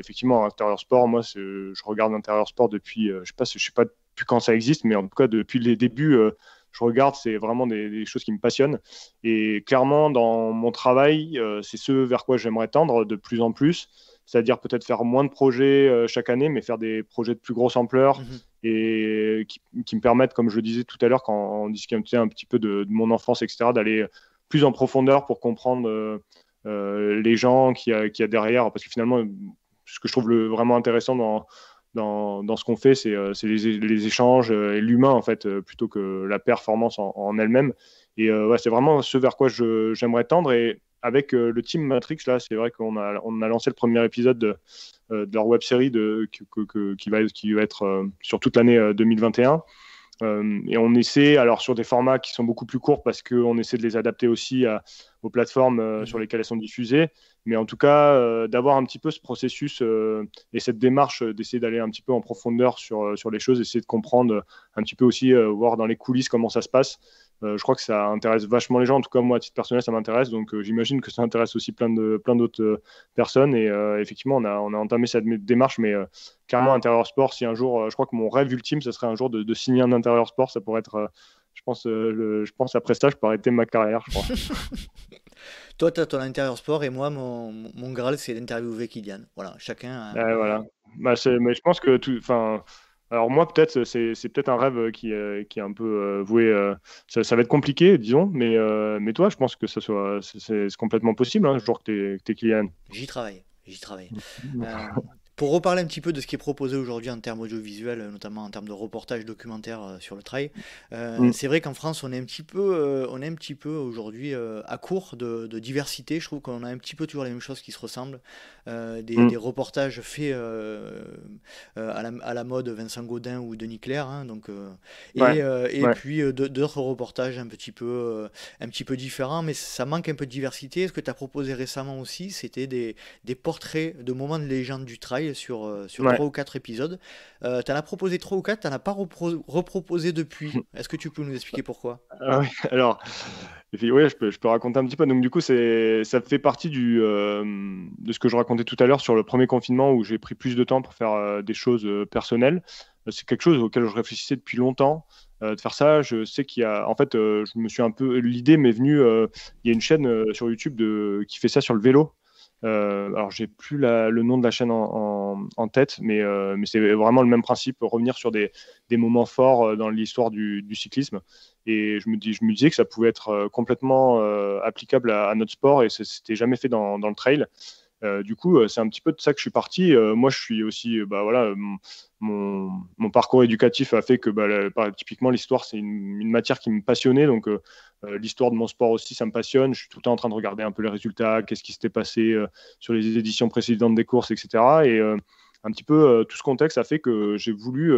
effectivement, intérieur sport, moi, je regarde intérieur sport depuis, je sais pas, je sais pas quand ça existe, mais en tout cas depuis les débuts, euh, je regarde, c'est vraiment des, choses qui me passionnent. Et clairement, dans mon travail, euh, c'est ce vers quoi j'aimerais tendre de plus en plus, c'est-à-dire peut-être faire moins de projets euh, chaque année, mais faire des projets de plus grosse ampleur mhm. et qui, me permettent, comme je disais tout à l'heure, quand on discutait un petit peu de, mon enfance, etc., d'aller plus en profondeur pour comprendre les gens qui y, a derrière, parce que finalement, ce que je trouve le, vraiment intéressant dans dans, ce qu'on fait, c'est euh, les, échanges euh, et l'humain, en fait, euh, plutôt que la performance en, elle-même. Et c'est vraiment ce vers quoi j'aimerais tendre. Et avec le team Matrix, là, c'est vrai qu'on a, lancé le premier épisode de, leur web série qui, va, qui va être sur toute l'année 2021. Euh, et on essaie, alors sur des formats qui sont beaucoup plus courts, parce qu'on essaie de les adapter aussi aux plateformes euh, sur mm. lesquelles elles sont diffusées, mais en tout cas, euh, d'avoir un petit peu ce processus et cette démarche d'essayer d'aller un petit peu en profondeur sur, sur les choses, essayer de comprendre un petit peu aussi, voir dans les coulisses comment ça se passe. Euh, je crois que ça intéresse vachement les gens. En tout cas, moi, à titre personnel, ça m'intéresse. Donc, euh, j'imagine que ça intéresse aussi plein de plein d'autres euh, personnes. Et effectivement, on a, on a entamé cette démarche, mais carrément ah. intérieur sport. Si un jour, je crois que mon rêve ultime, ce serait un jour de, signer un intérieur sport. Ça pourrait être je pense, je pense après ça, je arrêter ma carrière, je crois. Toi, tu as ton intérieur sport et moi, mon, Graal, c'est d'interviewer Kylian. Voilà, chacun. Ah, voilà. Bah, mais je pense que tout, alors moi, peut-être, c'est, c'est peut-être un rêve euh, qui, euh, qui est un peu euh, voué. ça, va être compliqué, disons, mais, mais toi, je pense que ça soit, c'est, complètement possible, hein, le que tu es, Kylian. J'y travaille, j'y travaille. Pour reparler un petit peu de ce qui est proposé aujourd'hui en termes audiovisuels, euh, notamment en termes de reportages documentaires euh, sur le trail, euh, mm. c'est vrai qu'en France, on est un petit peu, on est un petit peu aujourd'hui à court de, diversité. Je trouve qu'on a un petit peu toujours les mêmes choses qui se ressemblent. Mm. Des, reportages faits à la, mode Vincent Gaudin ou Denis Claire, hein, donc et, puis d'autres reportages un petit peu, un petit peu différents, mais ça manque un peu de diversité. Ce que tu as proposé récemment aussi, c'était des, des portraits de moments de légende du trail sur, euh, sur 3 ou 4 épisodes. Euh, tu en as proposé 3 ou 4, tu n'en as pas reproposé depuis. Est-ce que tu peux nous expliquer pourquoi ah oui. Alors, oui, je peux, raconter un petit peu. Donc, du coup, ça fait partie du, euh, de ce que je racontais tout à l'heure sur le premier confinement où j'ai pris plus de temps pour faire des choses personnelles. C'est quelque chose auquel je réfléchissais depuis longtemps. de faire ça, je sais qu'il y a. En fait, je me suis un peu. L'idée m'est venue. il y a une chaîne sur YouTube de... qui fait ça sur le vélo. Euh, alors, j'ai plus le nom de la chaîne en, tête, euh, mais, c'est vraiment le même principe, revenir sur des, moments forts euh, dans l'histoire du, cyclisme. Et je me, dis, je me disais que ça pouvait être euh, complètement applicable à, notre sport et c'était jamais fait dans le trail. Euh, du coup, euh, c'est un petit peu de ça que je suis parti. Euh, moi, je suis aussi, bah, voilà, mon, parcours éducatif a fait que, bah, typiquement, l'histoire, c'est une, matière qui me passionnait. Donc, l'histoire de mon sport aussi, ça me passionne. Je suis tout le temps en train de regarder un peu les résultats, qu'est-ce qui s'était passé sur les éditions précédentes des courses, etc. Et un petit peu tout ce contexte a fait que j'ai voulu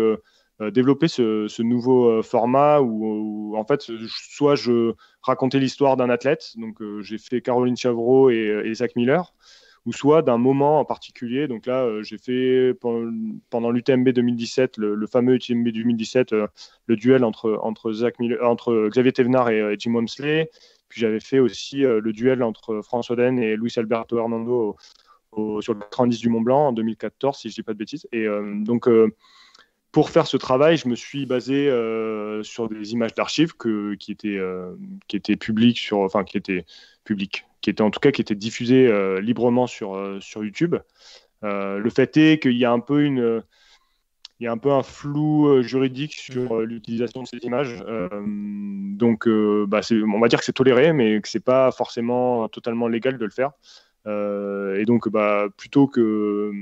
développer ce, nouveau format où, en fait, soit je racontais l'histoire d'un athlète. Donc, j'ai fait Caroline Chavreau et, et Zach Miller ou soit d'un moment en particulier. Donc là, euh, j'ai fait pendant, l'UTMB 2017, le, fameux UTMB 2017, euh, le duel entre, entre, euh, entre Xavier Thévenard et, Jim Wamsley. Puis j'avais fait aussi le duel entre François Oden et Luis Alberto Hernando sur le 30 du Mont Blanc en 2014, si je ne dis pas de bêtises. Et donc pour faire ce travail, je me suis basé euh, sur des images d'archives euh, qui étaient publiques sur, enfin qui étaient publiques, qui étaient en tout cas qui étaient diffusées euh, librement sur YouTube. le fait est qu'il y a un peu une il un peu un flou juridique sur mhm. l'utilisation de ces images. donc, bah, on va dire que c'est toléré, mais que c'est pas forcément totalement légal de le faire. et donc, bah, plutôt que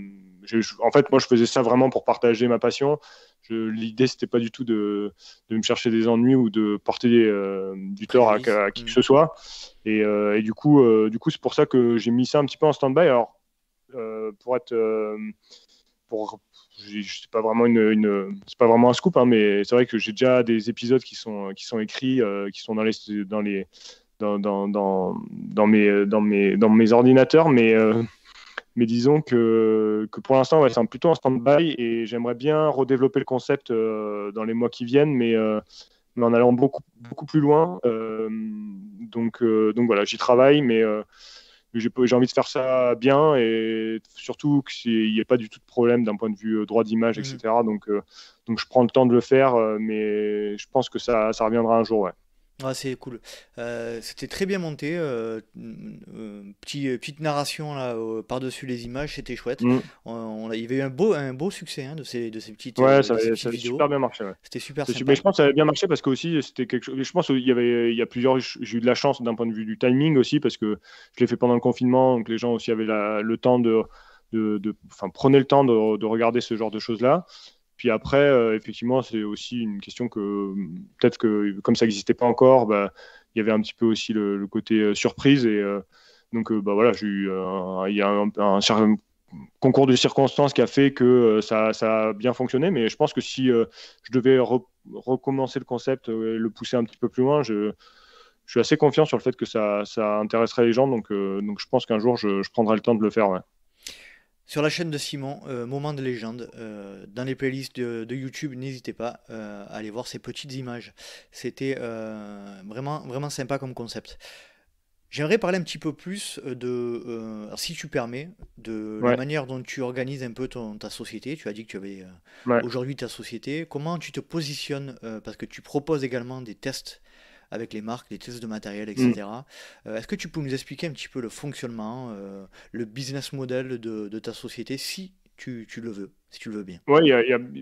en fait, moi, je faisais ça vraiment pour partager ma passion. L'idée, c'était pas du tout de, me chercher des ennuis ou de porter euh, du tort à, qui que mm. ce soit. Et, euh, euh, du coup, c'est pour ça que j'ai mis ça un petit peu en stand-by. Alors, pour être, pour, c'est pas vraiment une, c'est pas vraiment un scoop, hein, mais c'est vrai que j'ai déjà des épisodes qui sont qui sont écrits, qui sont dans les dans les dans, mes, dans, dans mes ordinateurs, mais, mais disons que, pour l'instant, ouais, c'est plutôt en stand-by et j'aimerais bien redévelopper le concept euh, dans les mois qui viennent, euh, mais, en allant beaucoup, beaucoup plus loin. Euh, donc, donc voilà, j'y travaille, mais j'ai envie de faire ça bien et surtout qu'il n'y ait pas du tout de problème d'un point de vue droit d'image, etc. Mm. Donc, donc je prends le temps de le faire, mais je pense que ça, ça reviendra un jour. Ouais. Ah, c'est cool. Euh, c'était très bien monté. Euh, euh, petite narration là par-dessus les images, c'était chouette. Mm. On, il y avait eu un beau, succès hein, de, ces, de ces petites. Ouais, ça, avait, super bien marché. C'était super. Sympa. Mais je pense que ça avait bien marché parce que aussi c'était quelque chose. Je pense qu'il y avait, il plusieurs. J'ai eu de la chance d'un point de vue du timing aussi parce que je l'ai fait pendant le confinement, donc les gens aussi avaient le temps de, prenaient le temps de regarder ce genre de choses là. Puis après, euh, effectivement, c'est aussi une question que peut-être que comme ça n'existait pas encore, bah, il y avait un petit peu aussi le, côté euh, surprise. Et euh, donc, bah, voilà, j'ai eu il y a un, certain concours de circonstances qui a fait que ça, a bien fonctionné. Mais je pense que si je devais recommencer le concept et le pousser un petit peu plus loin, je, suis assez confiant sur le fait que ça, intéresserait les gens. Donc, donc je pense qu'un jour, je, prendrai le temps de le faire sur la chaîne de Simon, euh, Moment de légende, euh, dans les playlists de, YouTube, n'hésitez pas euh, à aller voir ces petites images. C'était vraiment, vraiment sympa comme concept. J'aimerais parler un petit peu plus de, si tu permets, de la manière dont tu organises un peu ta société. Tu as dit que tu avais aujourd'hui ta société. Comment tu te positionnes, parce que tu proposes également des tests avec les marques, les tests de matériel, mm. etc. Euh, est-ce que tu peux nous expliquer un petit peu le fonctionnement, euh, le business model de, ta société, si tu, le veux, si tu le veux bien. Oui,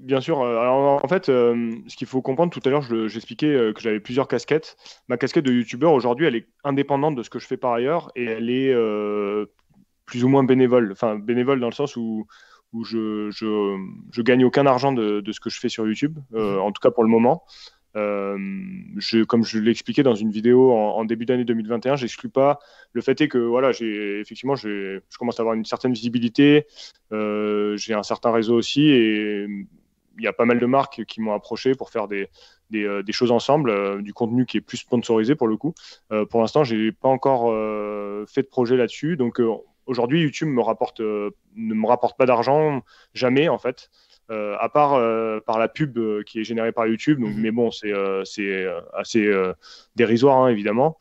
bien sûr. Euh, alors, en fait, ce qu'il faut comprendre, tout à l'heure, j'expliquais que j'avais plusieurs casquettes. Ma casquette de youtubeur, aujourd'hui, elle est indépendante de ce que je fais par ailleurs et elle est plus ou moins bénévole. Enfin, bénévole dans le sens où, où je, je, gagne aucun argent de, ce que je fais sur YouTube, mhm. en tout cas pour le moment. Euh, je, comme je l'expliquais dans une vidéo en, début d'année 2021, j'exclus pas. Le fait est que voilà, j'ai effectivement, je commence à avoir une certaine visibilité, euh, j'ai un certain réseau aussi, et il y a pas mal de marques qui m'ont approché pour faire des, des, euh, des choses ensemble, euh, du contenu qui est plus sponsorisé pour le coup. pour l'instant, j'ai pas encore fait de projet là-dessus, donc aujourd'hui, YouTube me rapporte, ne me rapporte pas d'argent jamais en fait. Euh, à part euh, par la pub euh, qui est générée par YouTube. Donc, mhm. Mais bon, c'est assez dérisoire, hein, évidemment.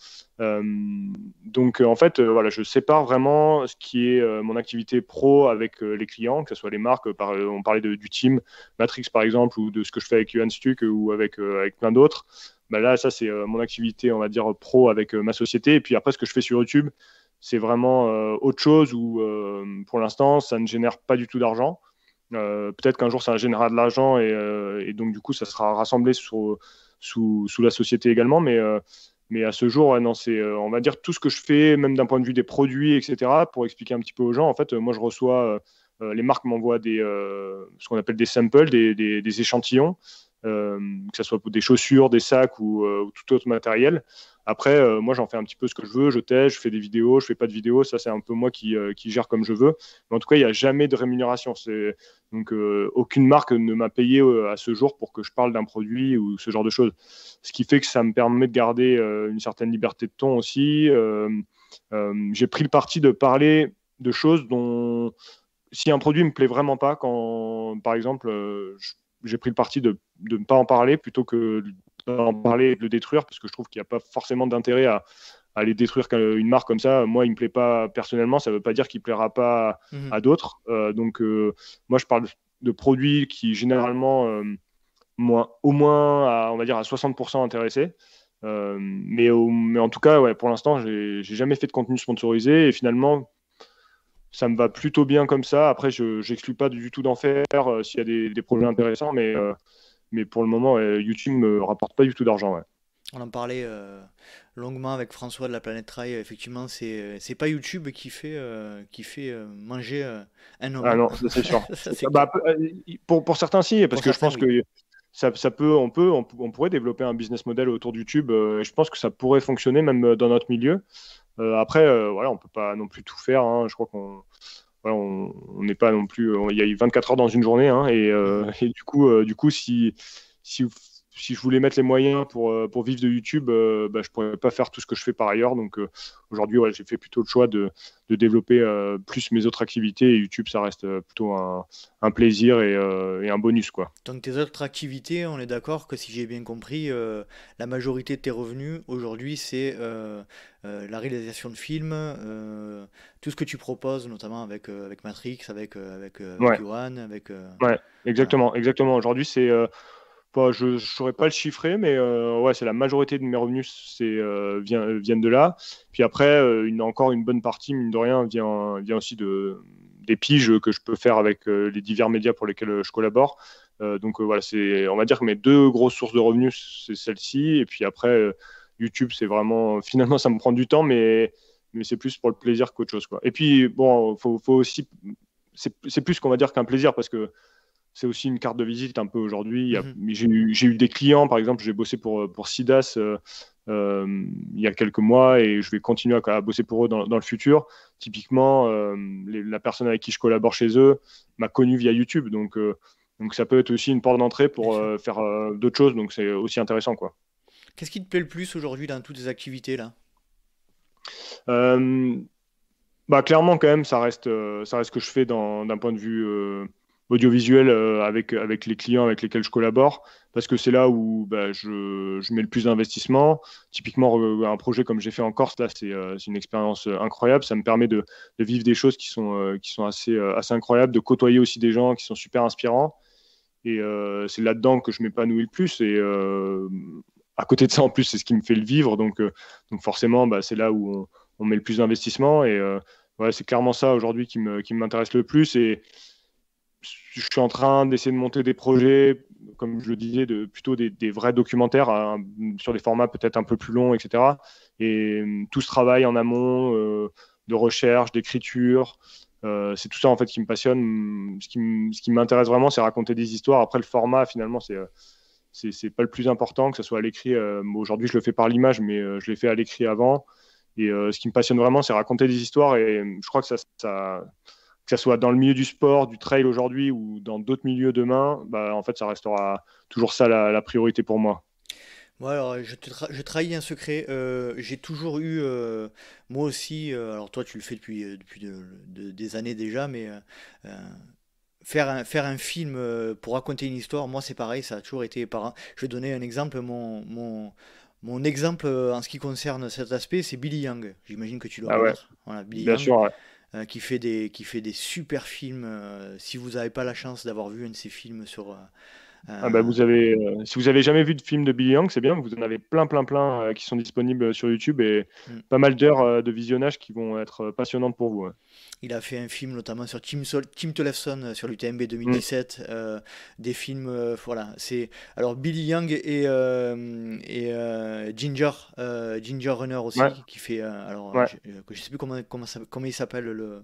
donc en fait, voilà, je sépare vraiment ce qui est mon activité pro avec les clients, que ce soit les marques, on parlait du team Matrix par exemple, ou de ce que je fais avec Johan Stuck ou avec, avec plein d'autres. Bah, là, ça c'est mon activité, on va dire, pro avec ma société. Et puis après, ce que je fais sur YouTube, c'est vraiment autre chose où pour l'instant, ça ne génère pas du tout d'argent. Euh, peut-être qu'un jour, ça générera de l'argent euh, et, donc, du coup, ça sera rassemblé sous, la société également. Mais, euh, à ce jour, on va dire, tout ce que je fais, même d'un point de vue des produits, etc., pour expliquer un petit peu aux gens. En fait, moi, je reçois, les marques m'envoient des, ce qu'on appelle des samples, des, échantillons. que ce soit pour des chaussures, des sacs ou tout autre matériel. Après, euh, moi, j'en fais un petit peu ce que je veux, je teste, je fais des vidéos, je fais pas de vidéos, ça, c'est un peu moi qui, euh, gère comme je veux. Mais en tout cas, il n'y a jamais de rémunération. Donc, euh, aucune marque ne m'a payé à ce jour pour que je parle d'un produit ou ce genre de choses. Ce qui fait que ça me permet de garder une certaine liberté de ton aussi. J'ai pris le parti de parler de choses dont, si un produit me plaît vraiment pas, quand, par exemple, j'ai pris le parti de, de, ne pas en parler plutôt que d'en parler de le détruire parce que je trouve qu'il n'y a pas forcément d'intérêt à, à, aller détruire une marque comme ça. Moi, il me plaît pas personnellement, ça ne veut pas dire qu'il plaira pas mhm. à d'autres. Euh, donc, euh, moi, je parle de produits qui généralement euh, au moins, à, on va dire à 60% intéressés. Mais, en tout cas, ouais, pour l'instant, j'ai jamais fait de contenu sponsorisé et finalement, ça me va plutôt bien comme ça. Après, je n'exclus pas du tout d'en faire s'il y a des, problèmes projets intéressants, mais mais pour le moment, YouTube ne me rapporte pas du tout d'argent. On en parlait euh, longuement avec François de la Planète Trail. Effectivement, c'est euh, c'est pas YouTube qui fait euh, qui fait manger un homme. Ah non, c'est sûr. Ah bah, pour, pour certains si, parce que je pense qu'on que ça, ça, peut, on peut, on, pourrait développer un business model autour de YouTube. je pense que ça pourrait fonctionner même dans notre milieu. après, on voilà, on peut pas non plus tout faire. Hein. Je crois qu'on on n'est pas non plus. Il y a eu 24 heures dans une journée, hein, et, euh, et, du coup, euh, du coup, si si si je voulais mettre les moyens pour, euh, pour vivre de YouTube, euh, bah, je ne pourrais pas faire tout ce que je fais par ailleurs. Donc euh, aujourd'hui, j'ai fait plutôt le choix de, de développer plus mes autres activités. Et YouTube, ça reste plutôt un, un plaisir et, un bonus. Quoi. Donc tes autres activités, on est d'accord que si j'ai bien compris, la majorité de tes revenus aujourd'hui, c'est la réalisation de films, tout ce que tu proposes, notamment avec, avec Matrix, avec, avec, avec ouais. Avec, ouais, exactement. exactement. Aujourd'hui, c'est bah, je ne saurais pas le chiffrer, mais euh, ouais, c'est la majorité de mes revenus c'est, euh, vient, euh, viennent de là. Puis après, encore une bonne partie, mine de rien, vient, vient aussi de, des piges que je peux faire avec les divers médias pour lesquels je collabore. donc voilà, c'est, on va dire que mes deux grosses sources de revenus, c'est celle-ci. Et puis après, YouTube, c'est vraiment. Finalement, ça me prend du temps, mais, mais c'est plus pour le plaisir qu'autre chose. Quoi. Et puis, bon, faut, faut aussi. C'est, c'est plus qu'on va dire qu'un plaisir parce que c'est aussi une carte de visite un peu aujourd'hui. Mhm. J'ai eu, des clients, par exemple, j'ai bossé pour, euh, pour SIDAS euh, euh, il y a quelques mois et je vais continuer à, bosser pour eux dans, le futur. Typiquement, la personne avec qui je collabore chez eux m'a connu via YouTube. Donc, donc ça peut être aussi une porte d'entrée pour faire d'autres choses. Donc c'est aussi intéressant. quoi. Qu'est-ce qui te plaît le plus aujourd'hui dans toutes ces activités là bah, Clairement, quand même, ça reste, ça reste ce que je fais d'un point de vue audiovisuel euh, avec, avec les clients avec lesquels je collabore, parce que c'est là où bah, je, je, mets le plus d'investissement. Typiquement, un projet comme j'ai fait en Corse, là, c'est euh, une expérience euh, incroyable. Ça me permet de, de, vivre des choses qui sont, qui sont assez, assez incroyables, de côtoyer aussi des gens qui sont super inspirants. Et c'est là-dedans que je m'épanouis le plus. Et à côté de ça, en plus, c'est ce qui me fait le vivre. Donc, donc forcément, bah, c'est là où on, met le plus d'investissement. Et ouais, c'est clairement ça aujourd'hui qui m'intéresse qui le plus. Et, je suis en train d'essayer de monter des projets, comme je le disais, de, plutôt des, vrais documentaires hein, sur des formats peut-être un peu plus longs, etc. Et euh, tout ce travail en amont euh, de recherche, d'écriture, euh, c'est tout ça en fait qui me passionne. Ce qui m'intéresse vraiment, c'est raconter des histoires. Après, le format, finalement, c'est c'est pas le plus important, que ce soit à l'écrit. Aujourd'hui, je le fais par l'image, mais je l'ai fait à l'écrit avant. Et ce qui me passionne vraiment, c'est raconter des histoires. Et je crois que ça que ce soit dans le milieu du sport, du trail aujourd'hui ou dans d'autres milieux demain, bah, en fait, ça restera toujours ça la, priorité pour moi. Moi, je, te trahis un secret. Euh, j'ai toujours eu, euh, moi aussi, euh, alors toi, tu le fais depuis, depuis des années déjà, mais faire, un, faire un film pour raconter une histoire, moi, c'est pareil, ça a toujours été. Par... Je vais donner un exemple. Mon, mon, exemple en ce qui concerne cet aspect, c'est Billy Young. J'imagine que tu le ah Bien sûr, euh, qui, fait des, qui fait des super films. Euh, si vous n'avez pas la chance d'avoir vu un de ses films sur, euh, ah bah, vous avez, euh, si vous avez jamais vu de film de Billy Young, c'est bien, vous en avez plein, plein, plein euh, qui sont disponibles sur YouTube et mm. pas mal d'heures euh, de visionnage qui vont être passionnantes pour vous. Il a fait un film notamment sur Tim, Sol sur l'UTMB 2017, mm. des films, voilà. C'est alors Billy Young et, et Ginger, Ginger Runner aussi qui fait alors je, ne sais plus comment comment il s'appelle le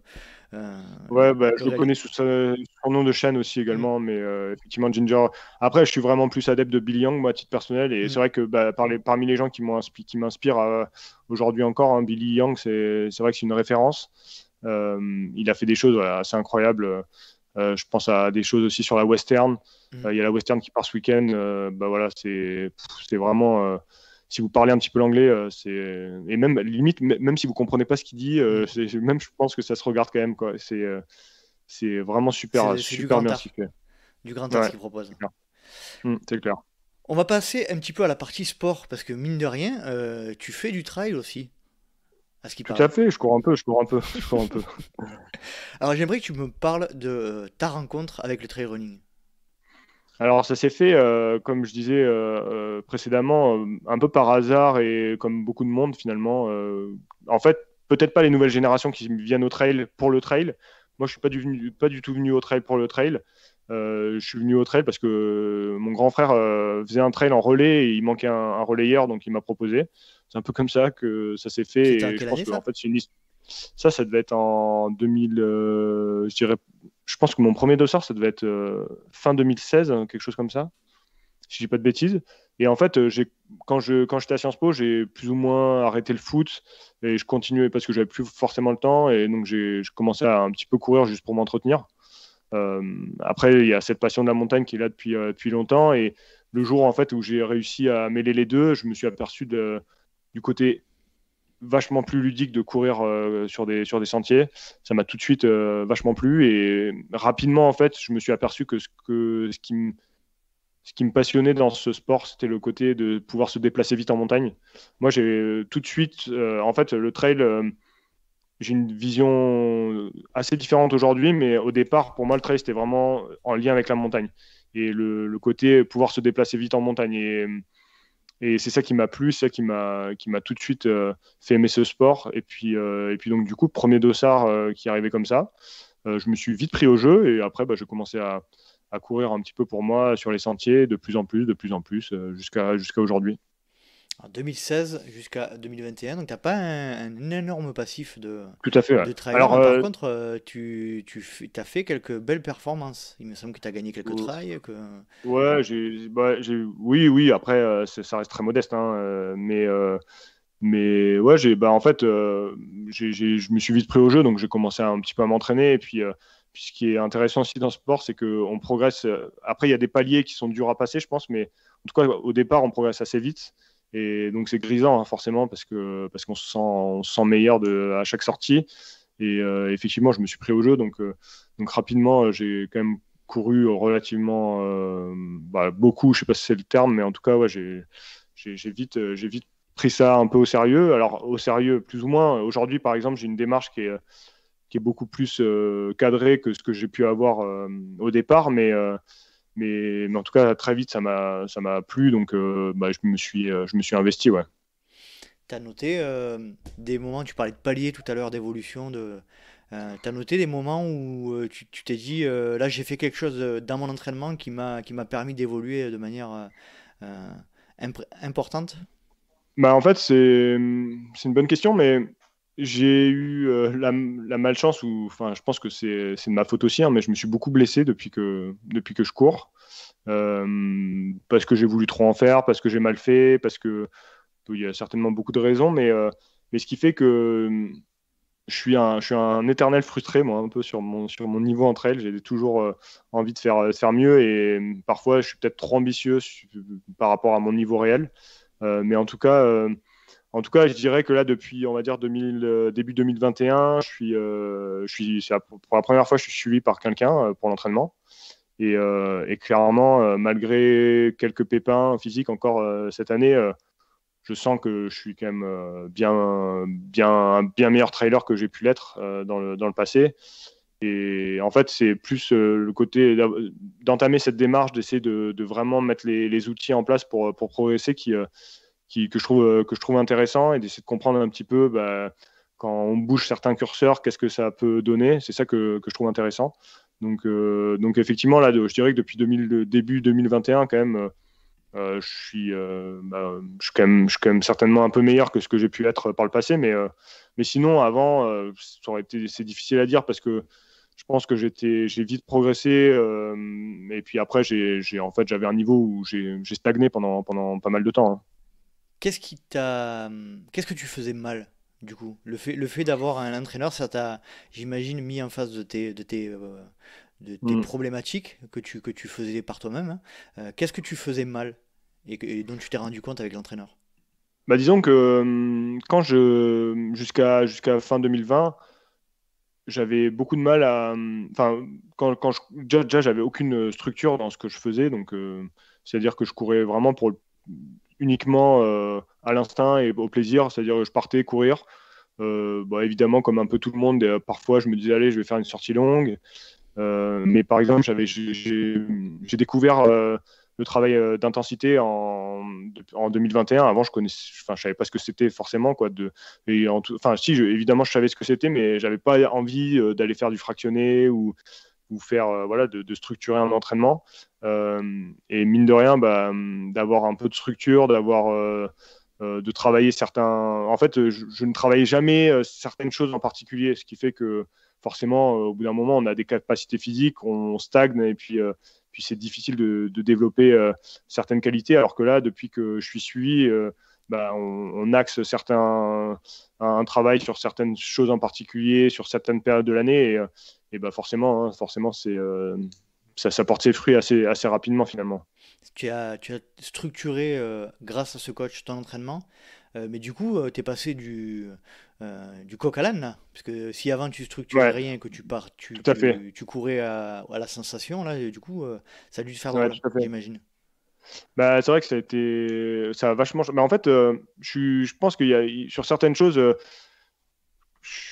euh, ouais, bah, je le connais sous son nom de chaîne aussi également, mm. mais euh, effectivement, Ginger. Après, je suis vraiment plus adepte de Billy Young, moi, à titre personnel, et mm. c'est vrai que bah, parmi les gens qui m'inspirent euh, aujourd'hui encore, hein, Billy Young, c'est vrai que c'est une référence. il a fait des choses assez incroyables. je pense à des choses aussi sur la western. Mm. Il y a la western qui part ce week-end. bah voilà, c'est vraiment si vous parlez un petit peu l'anglais, euh, c'est et même limite même si vous comprenez pas ce qu'il dit, euh, mm. même je pense que ça se regarde quand même quoi. C'est euh, c'est vraiment super super bien fait. Du grand art ce qu'il propose. Mm, c'est clair. On va passer un petit peu à la partie sport parce que mine de rien, tu fais du trail aussi. À ce Tout à fait, je cours un peu, je cours un peu, je cours un peu. Alors j'aimerais que tu me parles de ta rencontre avec le trail running. Alors ça s'est fait, euh, comme je disais euh, euh, précédemment, un peu par hasard et comme beaucoup de monde finalement. en fait, peut-être pas les nouvelles générations qui viennent au trail pour le trail. Moi, je suis pas du, pas du tout venu au trail pour le trail. je suis venu au trail parce que mon grand frère faisait un trail en relais et il manquait un, relayeur, donc il m'a proposé. C'est un peu comme ça que ça s'est fait. Et Ça, ça devait être en 2000, je dirais je pense que mon premier dossard, ça devait être euh, fin 2016, hein, quelque chose comme ça, si je dis pas de bêtises. Et en fait, euh, quand j'étais à Sciences Po, j'ai plus ou moins arrêté le foot et je continuais parce que j'avais plus forcément le temps et donc j'ai commencé à un petit peu courir juste pour m'entretenir. Euh, après, il y a cette passion de la montagne qui est là depuis, depuis longtemps et le jour en fait où j'ai réussi à mêler les deux, je me suis aperçu du côté vachement plus ludique de courir euh, sur, des, sur des sentiers. Ça m'a tout de suite euh, vachement plu et rapidement, en fait, je me suis aperçu que ce, que, ce, qui, me, ce qui me passionnait dans ce sport, c'était le côté de pouvoir se déplacer vite en montagne. Moi, j'ai tout de suite, euh, en fait, le trail, j'ai une vision assez différente aujourd'hui, mais au départ, pour moi, le trail, c'était vraiment en lien avec la montagne et le, le côté pouvoir se déplacer vite en montagne. Et et c'est ça qui m'a plu, c'est ça qui m'a qui m'a tout de suite euh, fait aimer ce sport. Et puis euh, et puis donc du coup premier dossard euh, qui arrivait comme ça, je me suis vite pris au jeu et après bah, j'ai commencé à, à courir un petit peu pour moi sur les sentiers de plus en plus, de plus en plus jusqu'à jusqu'à aujourd'hui en 2016 jusqu'à 2021, donc tu n'as pas un, énorme passif de, Tout à fait, Alors, Par euh, contre, euh, tu, tu as fait quelques belles performances. Il me semble que tu as gagné quelques trails Que... Ouais, bah, oui, oui, après, euh, ça reste très modeste, hein, mais. Mais ouais, j'ai, bah, en fait, je me suis vite pris au jeu, donc j'ai commencé un petit peu à m'entraîner. Et puis, puis, ce qui est intéressant aussi dans ce sport, c'est qu'on progresse. Après, il y a des paliers qui sont durs à passer, je pense, mais en tout cas, au départ, on progresse assez vite. Et donc c'est grisant hein, forcément parce que parce qu'on se sent on se sent meilleur de, à chaque sortie. Et euh, effectivement, je me suis pris au jeu, donc euh, donc rapidement, euh, j'ai quand même couru relativement bah, beaucoup. Je sais pas si c'est le terme, mais en tout cas, ouais, j'ai j'ai vite j'ai vite pris ça un peu au sérieux. Alors au sérieux, plus ou moins. Aujourd'hui, par exemple, j'ai une démarche qui est qui est beaucoup plus cadrée que ce que j'ai pu avoir au départ, mais mais, mais en tout cas, très vite, ça m'a, ça m'a plu, donc euh, bah, je, me suis, euh, je me suis investi. Ouais. Tu as noté euh, des moments, tu parlais de paliers tout à l'heure, d'évolution, de, as T'as noté des moments où tu, t'es dit, là j'ai fait quelque chose dans mon entraînement qui m'a, qui m'a permis d'évoluer de manière importante bah, En fait, c'est une bonne question, mais j'ai eu euh, la, malchance, ou enfin, je pense que c'est de ma faute aussi, hein, mais je me suis beaucoup blessé depuis que, depuis que je cours. Euh, parce que j'ai voulu trop en faire, parce que j'ai mal fait, parce que il y a certainement beaucoup de raisons, mais, euh, mais ce qui fait que hum, je suis un, je suis un éternel frustré, moi, un peu sur mon, sur mon niveau entre elles. J'ai toujours envie de faire, de faire mieux et hum, parfois je suis peut-être trop ambitieux par rapport à mon niveau réel. mais en tout cas, en tout cas, je dirais que là, depuis, on va dire, 2000, euh, début 2021, je suis, euh, je suis, pour la première fois, je suis suivi par quelqu'un euh, pour l'entraînement. Et, clairement, malgré quelques pépins physiques encore cette année, je sens que je suis quand même bien, bien, bien meilleur trailer que j'ai pu l'être dans le, passé. Et en fait, c'est plus le côté d'entamer cette démarche, d'essayer de, vraiment mettre les, outils en place pour, pour progresser qui, que, je trouve, euh, que je trouve intéressant et d'essayer de comprendre un petit peu bah, quand on bouge certains curseurs, qu'est-ce que ça peut donner. C'est ça que, que, je trouve intéressant. Donc, euh, donc effectivement, là, je dirais que depuis début 2021, quand même, euh, je, suis, bah, je, suis quand même, je suis quand même certainement un peu meilleur que ce que j'ai pu être par le passé. Mais, mais sinon, avant, ça aurait été, c'est difficile à dire parce que je pense que j'étais, j'ai vite progressé. et puis après, j'ai, en fait, j'avais un niveau où j'ai, stagné pendant, pendant pas mal de temps. Hein. Qu'est-ce qui t'a, hum, qu'est-ce que tu faisais mal du coup Le fait, le fait d'avoir un entraîneur, ça t'a, j'imagine, mis en face de tes, de tes, euh, de tes hmm. problématiques que tu, que tu faisais par toi-même. Hein. Euh, qu'est-ce que tu faisais mal et, dont tu t'es rendu compte avec l'entraîneur bah disons que hum, quand je jusqu'à jusqu'à fin 2020 j'avais beaucoup de mal à hum, enfin quand, quand je, déjà, j'avais aucune structure dans ce que je faisais donc euh, c'est à dire que je courais vraiment pour uniquement euh, à l'instinct et au plaisir, c'est-à-dire que je partais courir. Euh, bah, évidemment, comme un peu tout le monde, euh, parfois je me disais, allez, je vais faire une sortie longue. mais par exemple, j'ai découvert le travail d'intensité en, en, 2021. Avant, je ne savais pas ce que c'était forcément, quoi. De, en enfin, si, évidemment, je savais ce que c'était, mais j'avais pas envie d'aller faire du fractionné ou faire euh, voilà de, structurer un entraînement euh, et mine de rien bah, d'avoir un peu de structure d'avoir euh, de travailler certains en fait je, ne travaillais jamais certaines choses en particulier ce qui fait que forcément au bout d'un moment on a des capacités physiques on, stagne et puis puis c'est difficile de, développer certaines qualités alors que là depuis que je suis suivi bah, on, axe certains, un, un, travail sur certaines choses en particulier, sur certaines périodes de l'année. Et, et bah, forcément, hein, forcément, c'est euh, ça, porte ses fruits assez, assez rapidement finalement. Tu as, tu as structuré euh, grâce à ce coach ton entraînement, euh, mais du coup, tu es passé du, du coq à l'âne, Parce que si avant tu structurais rien et que tu pars, tu, courais à, à, la sensation, là, du coup, ça a dû te faire ouais, j'imagine. Bah, c'est vrai que ça a été. Ça vachement. Mais en fait, je, je pense qu'il y a, sur certaines choses,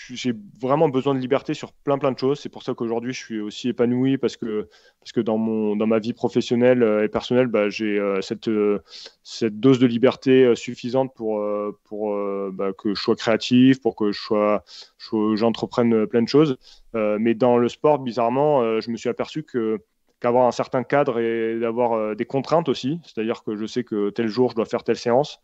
j'ai vraiment besoin de liberté sur plein plein de choses. C'est pour ça qu'aujourd'hui je suis aussi épanoui parce que parce que dans mon dans ma vie professionnelle euh, et personnelle, bah, j'ai euh, cette euh, cette dose de liberté suffisante pour pour bah, que je sois créatif, pour que je sois j'entreprenne plein de choses. mais dans le sport, bizarrement, je me suis aperçu que qu'avoir un certain cadre et d'avoir des contraintes aussi, c'est-à-dire que je sais que tel jour je dois faire telle séance.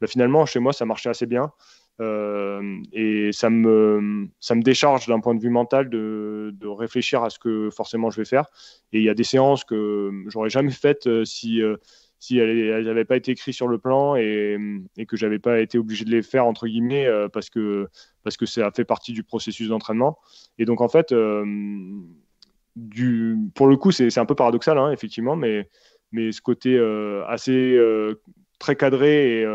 Bah, finalement, chez moi, ça marchait assez bien. Euh, et ça me, ça me décharge d'un point de vue mental de, de, réfléchir à ce que forcément je vais faire. Et il y a des séances que j'aurais jamais faites euh, si, euh, si elles n'avaient pas été écrites sur le plan et, et que j'avais pas été obligé de les faire entre guillemets parce que parce que ça fait partie du processus d'entraînement. Et donc en fait, du, pour le coup, c'est un peu paradoxal hein, effectivement, mais mais ce côté assez très cadré et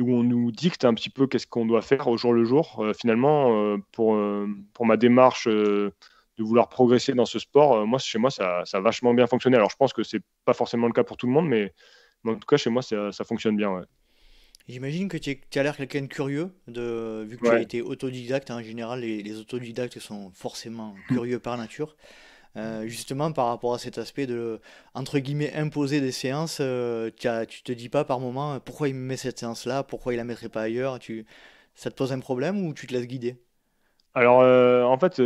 où on nous dicte un petit peu qu'est-ce qu'on doit faire au jour le jour. Euh, finalement, euh, euh, pour, ma démarche de vouloir progresser dans ce sport, moi, chez moi, ça, a vachement bien fonctionné. Alors, je pense que ce n'est pas forcément le cas pour tout le monde, mais, en tout cas, chez moi, ça, fonctionne bien. J'imagine que tu as l'air quelqu'un de curieux, de, vu que tu as été autodidacte. Hein, en général, les autodidactes sont forcément curieux par nature. Euh, justement par rapport à cet aspect de entre guillemets imposer des séances euh, tu te dis pas par moment euh, pourquoi il me met cette séance là pourquoi il la mettrait pas ailleurs ça te pose un problème ou tu te laisses guider alors en fait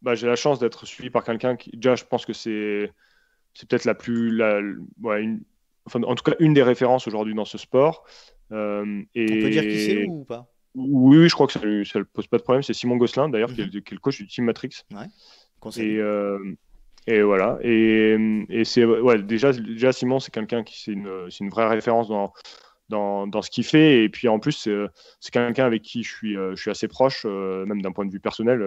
bah, j'ai la... chance d'être suivi par quelqu'un qui déjà je pense que c'est c'est peut-être la plus la... enfin, en tout cas une des références aujourd'hui dans ce sport et... on peut dire qui c'est ou pas oui, je crois que ça ne pose pas de problème. C'est Simon Gosselin, d'ailleurs, qui, est mhm. le coach du Team Matrix. Ouais. Et, euh, et voilà. Et, c'est déjà, déjà Simon, c'est quelqu'un qui c'est une, vraie référence dans, dans, ce qu'il fait. Et puis en plus, euh, c'est quelqu'un avec qui je suis, euh, je suis assez proche, même d'un point de vue personnel.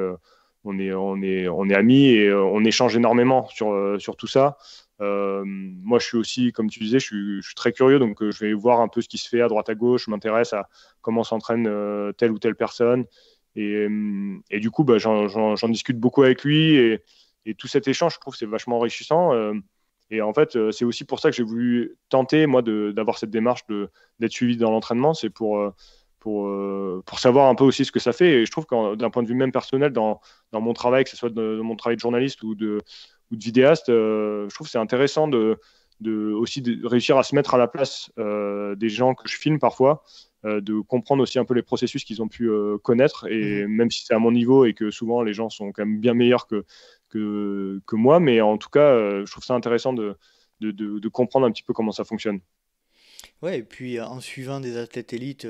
on est, on, est, on est amis et on échange énormément sur, sur tout ça. moi, je suis aussi, comme tu disais, je suis, je suis très curieux, donc je vais voir un peu ce qui se fait à droite à gauche. Je m'intéresse à comment s'entraîne telle ou telle personne. Euh, et, du coup, bah, j'en discute beaucoup avec lui et, tout cet échange, je trouve, c'est vachement enrichissant. Euh. et en fait, euh, c'est aussi pour ça que j'ai voulu tenter, moi, d'avoir cette démarche d'être suivi dans l'entraînement. C'est pour. Pour, pour, savoir un peu aussi ce que ça fait. Et je trouve que d'un point de vue même personnel, dans, dans mon travail, que ce soit de, mon travail de journaliste ou de, ou de vidéaste, je trouve que c'est intéressant de, de aussi de réussir à se mettre à la place euh, des gens que je filme parfois, euh, de comprendre aussi un peu les processus qu'ils ont pu euh, connaître. Et mhm. même si c'est à mon niveau et que souvent les gens sont quand même bien meilleurs que, que, que moi, mais en tout cas, je trouve ça intéressant de, de, de, de, comprendre un petit peu comment ça fonctionne. Ouais, et puis en suivant des athlètes élites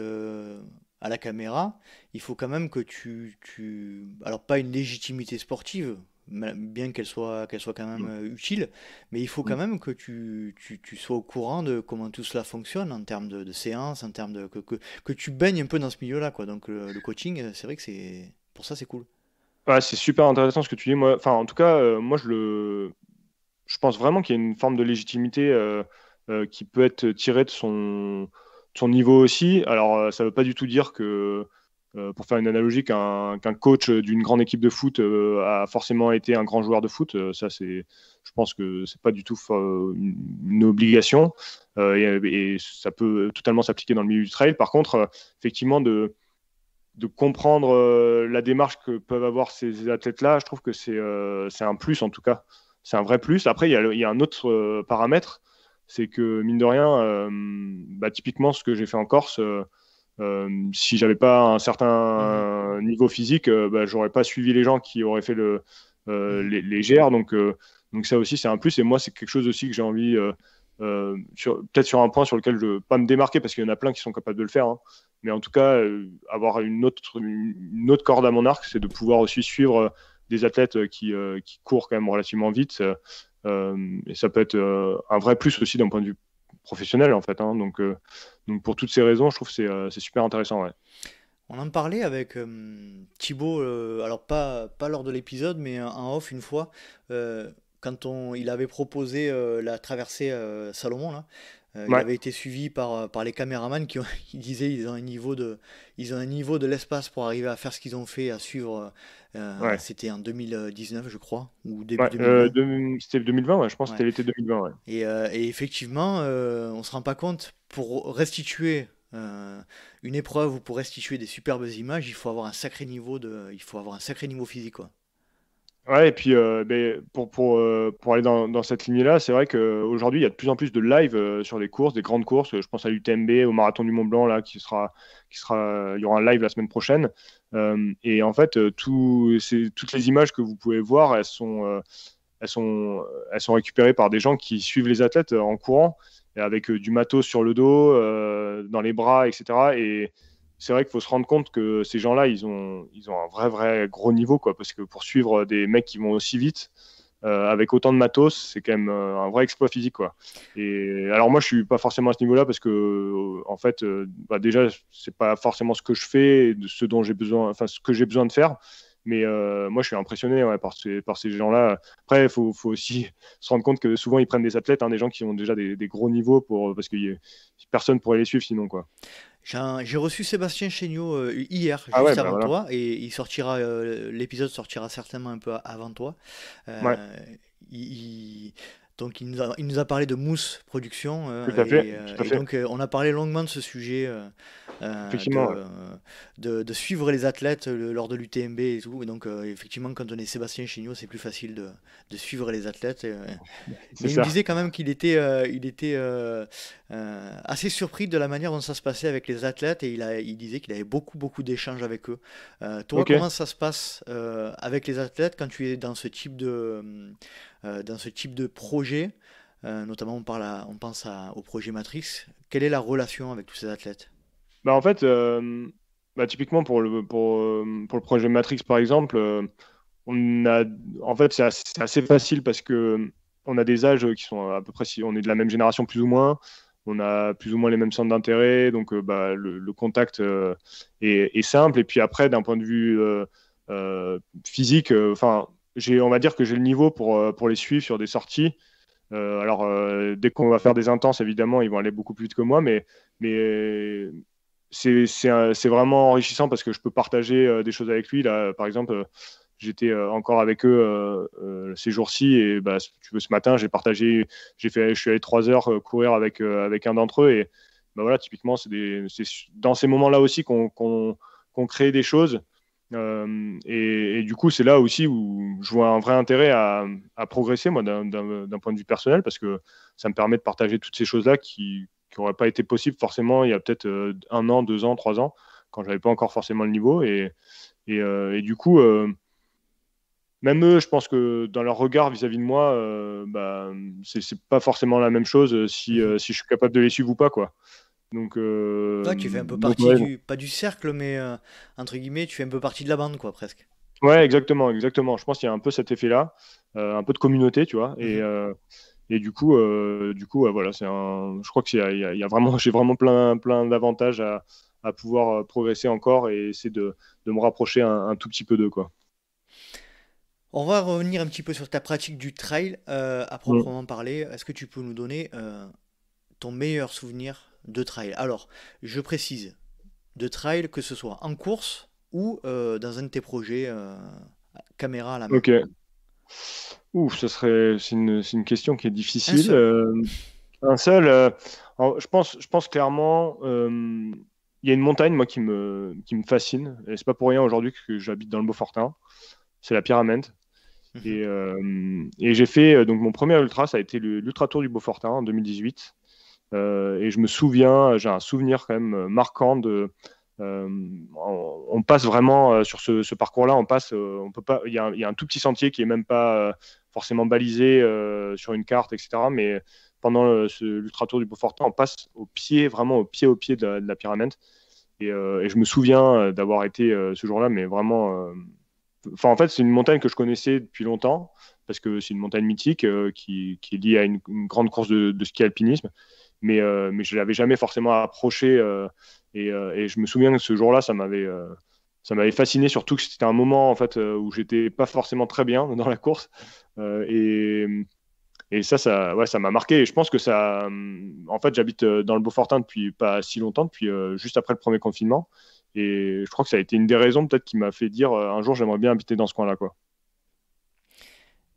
à la caméra, il faut quand même que tu, tu... Alors pas une légitimité sportive, bien qu'elle soit, qu'elle soit quand même mm. euh, utile, mais il faut quand mm. même que tu, tu, sois au courant de comment tout cela fonctionne en termes de, de séances, en termes de que, que, que, tu baignes un peu dans ce milieu-là, quoi. Donc le, coaching, euh, c'est vrai que c'est pour ça, c'est cool. c'est super intéressant ce que tu dis. Moi, enfin, en tout cas, euh, moi je le, je pense vraiment qu'il y a une forme de légitimité qui peut être tirée de son, de son niveau aussi. Alors, ça ne veut pas du tout dire que euh, pour faire une analogie, qu'un coach d'une grande équipe de foot euh, a forcément été un grand joueur de foot. Euh, ça, c'est, je pense que c'est pas du tout une, obligation et, ça peut totalement s'appliquer dans le milieu du trail. Par contre, effectivement, de, de comprendre la démarche que peuvent avoir ces athlètes-là, je trouve que c'est un plus en tout cas. C'est un vrai plus. Après, il y, a, un autre paramètre, c'est que mine de rien, bah, typiquement ce que j'ai fait en Corse. Euh, si j'avais pas un certain mhm. niveau physique, euh, bah, j'aurais pas suivi les gens qui auraient fait le, euh, mhm. les, GR. Donc, donc ça aussi, c'est un plus. Et moi, c'est quelque chose aussi que j'ai envie, peut-être sur un point sur lequel je ne veux pas me démarquer, parce qu'il y en a plein qui sont capables de le faire. Hein. Mais en tout cas, avoir une autre, une autre corde à mon arc, c'est de pouvoir aussi suivre des athlètes qui, qui courent quand même relativement vite. et ça peut être un vrai plus aussi d'un point de vue professionnel en fait. Hein. donc, euh, donc pour toutes ces raisons, je trouve que c'est, euh, super intéressant. Ouais. On en parlait avec euh, Thibaut, alors pas, pas lors de l'épisode, mais en off une fois, quand on, il avait proposé la traversée Salomon. Là, Il avait été suivi par, par les caméramans qui disaient ils ont un niveau de ils ont un niveau de l'espace pour arriver à faire ce qu'ils ont fait à suivre euh, c'était en 2019, je crois, ou début 2020. Euh, c'était c'était 2020, je pense que c'était l'été 2020. Et, euh, et, effectivement, on se rend pas compte, pour restituer une épreuve ou pour restituer des superbes images, il faut avoir un sacré niveau de, il faut avoir un sacré niveau physique quoi. Ouais, et puis euh, ben, pour, euh, pour, aller dans, cette ligne là c'est vrai qu'aujourd'hui, il y a de plus en plus de live euh, sur les courses, des grandes courses. Je pense à l'UTMB, au Marathon du Mont Blanc, là, qui sera, qui sera, il y aura un live la semaine prochaine. et en fait, tout, toutes les images que vous pouvez voir, elles sont, elles, sont, elles sont récupérées par des gens qui suivent les athlètes en courant, avec du matos sur le dos, dans les bras, etc c'est vrai qu'il faut se rendre compte que ces gens-là, ils ont, ils ont un vrai, vrai gros niveau, quoi, parce que pour suivre des mecs qui vont aussi vite, euh, avec autant de matos, c'est quand même euh, un vrai exploit physique, quoi. Et alors moi, je suis pas forcément à ce niveau-là parce que, euh, en fait, bah, déjà, c'est pas forcément ce que je fais, de ce dont j'ai besoin, enfin, ce que j'ai besoin de faire. Mais euh, moi, je suis impressionné par, ces, gens-là. Après, il faut, aussi se rendre compte que souvent, ils prennent des athlètes, hein, des gens qui ont déjà des, gros niveaux, pour, parce que y, personne pourrait les suivre sinon. quoi. J'ai reçu Sébastien Chéniaud euh, hier, ah juste bah avant toi, et il sortira euh, l'épisode sortira certainement un peu avant toi. il, donc il nous, a, parlé de Mousse Production. Euh, et, euh, donc euh, on a parlé longuement de ce sujet, effectivement, de, suivre les athlètes lors de l'UTMB et tout. Et donc effectivement, quand on est Sébastien Chignot, c'est plus facile de, suivre les athlètes. Mais il disait quand même qu'il était, il était euh, assez surpris de la manière dont ça se passait avec les athlètes et il, il disait qu'il avait beaucoup beaucoup d'échanges avec eux. Euh, toi, comment ça se passe euh, avec les athlètes quand tu es dans ce type de, dans ce type de projet Notamment, on, on pense au projet Matrix. Quelle est la relation avec tous ces athlètes bah En fait, bah, typiquement pour le, pour, pour, le projet Matrix, par exemple, on a, en fait, c'est assez, assez, facile parce que on a des âges qui sont à peu près, on est de la même génération plus ou moins on a plus ou moins les mêmes centres d'intérêt, donc euh, bah, le, contact euh, est, simple. Et puis après, d'un point de vue euh, physique, enfin, on va dire que j'ai le niveau pour, les suivre sur des sorties. alors, dès qu'on va faire des intenses, évidemment, ils vont aller beaucoup plus vite que moi, mais, mais c'est vraiment enrichissant parce que je peux partager des choses avec lui. Là, par exemple, j'étais euh, encore avec eux euh, euh, ces jours-ci. Et bah, ce matin, j'ai partagé, j'ai fait, je suis allé trois heures courir avec, avec un d'entre eux. Et bah, voilà, typiquement, c'est dans ces moments-là aussi qu'on crée des choses. et, du coup, c'est là aussi où je vois un vrai intérêt à, progresser, moi, d'un point de vue personnel, parce que ça me permet de partager toutes ces choses-là qui n'auraient pas été possibles forcément il y a peut-être un an, deux ans, trois ans, quand j'avais pas encore forcément le niveau. Et, et, du coup, même eux, je pense que dans leur regard vis-à-vis de moi, euh, bah, c'est pas forcément la même chose euh, euh, si, je suis capable de les suivre ou pas. quoi. Donc, euh, Toi, tu fais un peu partie, du, pas du cercle, mais entre guillemets, tu fais un peu partie de la bande, quoi, presque. Ouais, exactement, exactement. Je pense qu'il y a un peu cet effet-là, un peu de communauté, tu vois. Et, mhm. et du coup, du coup voilà, c'est un... je crois que y a, vraiment, j'ai vraiment plein, plein d'avantages à, pouvoir progresser encore et essayer de, me rapprocher un, tout petit peu d'eux, quoi. On va revenir un petit peu sur ta pratique du trail euh, à mm. proprement parler. Est-ce que tu peux nous donner euh, ton meilleur souvenir de trail Alors, je précise, de trail, que ce soit en course ou euh, dans un de tes projets caméra à la main. Ok. Ouf, ce serait, c'est une, question qui est difficile. Un seul, je, pense, je pense clairement il y a une montagne moi qui me, qui me fascine et c'est pas pour rien aujourd'hui que j'habite dans le Beaufortin c'est la pyramide Mhm. Euh, et, j'ai fait euh, donc mon premier ultra, ça a été l'ultra tour du Beaufortin en 2018. Euh, et je me souviens, j'ai un souvenir quand même marquant de. on, passe vraiment sur ce, parcours-là, on passe, on peut pas. Il y, a un tout petit sentier qui est même pas forcément balisé sur une carte, etc. Mais pendant l'ultra tour du Beaufortin, on passe au pied, vraiment au pied, au pied de la, pyramide. Et, et, je me souviens d'avoir été ce jour-là, mais vraiment Enfin, en fait, c'est une montagne que je connaissais depuis longtemps, parce que c'est une montagne mythique euh, qui, est liée à une, grande course de, ski alpinisme, mais, euh, je ne l'avais jamais forcément approché. Euh, et, je me souviens que ce jour-là, ça m'avait. ça m'avait fasciné, surtout que c'était un moment en fait où j'étais pas forcément très bien dans la course, et, ça, ça, ouais, ça m'a marqué. Et je pense que ça, en fait, j'habite dans le Beaufortin depuis pas si longtemps, depuis juste après le premier confinement, et je crois que ça a été une des raisons peut-être qui m'a fait dire euh, un jour j'aimerais bien habiter dans ce coin-là. quoi.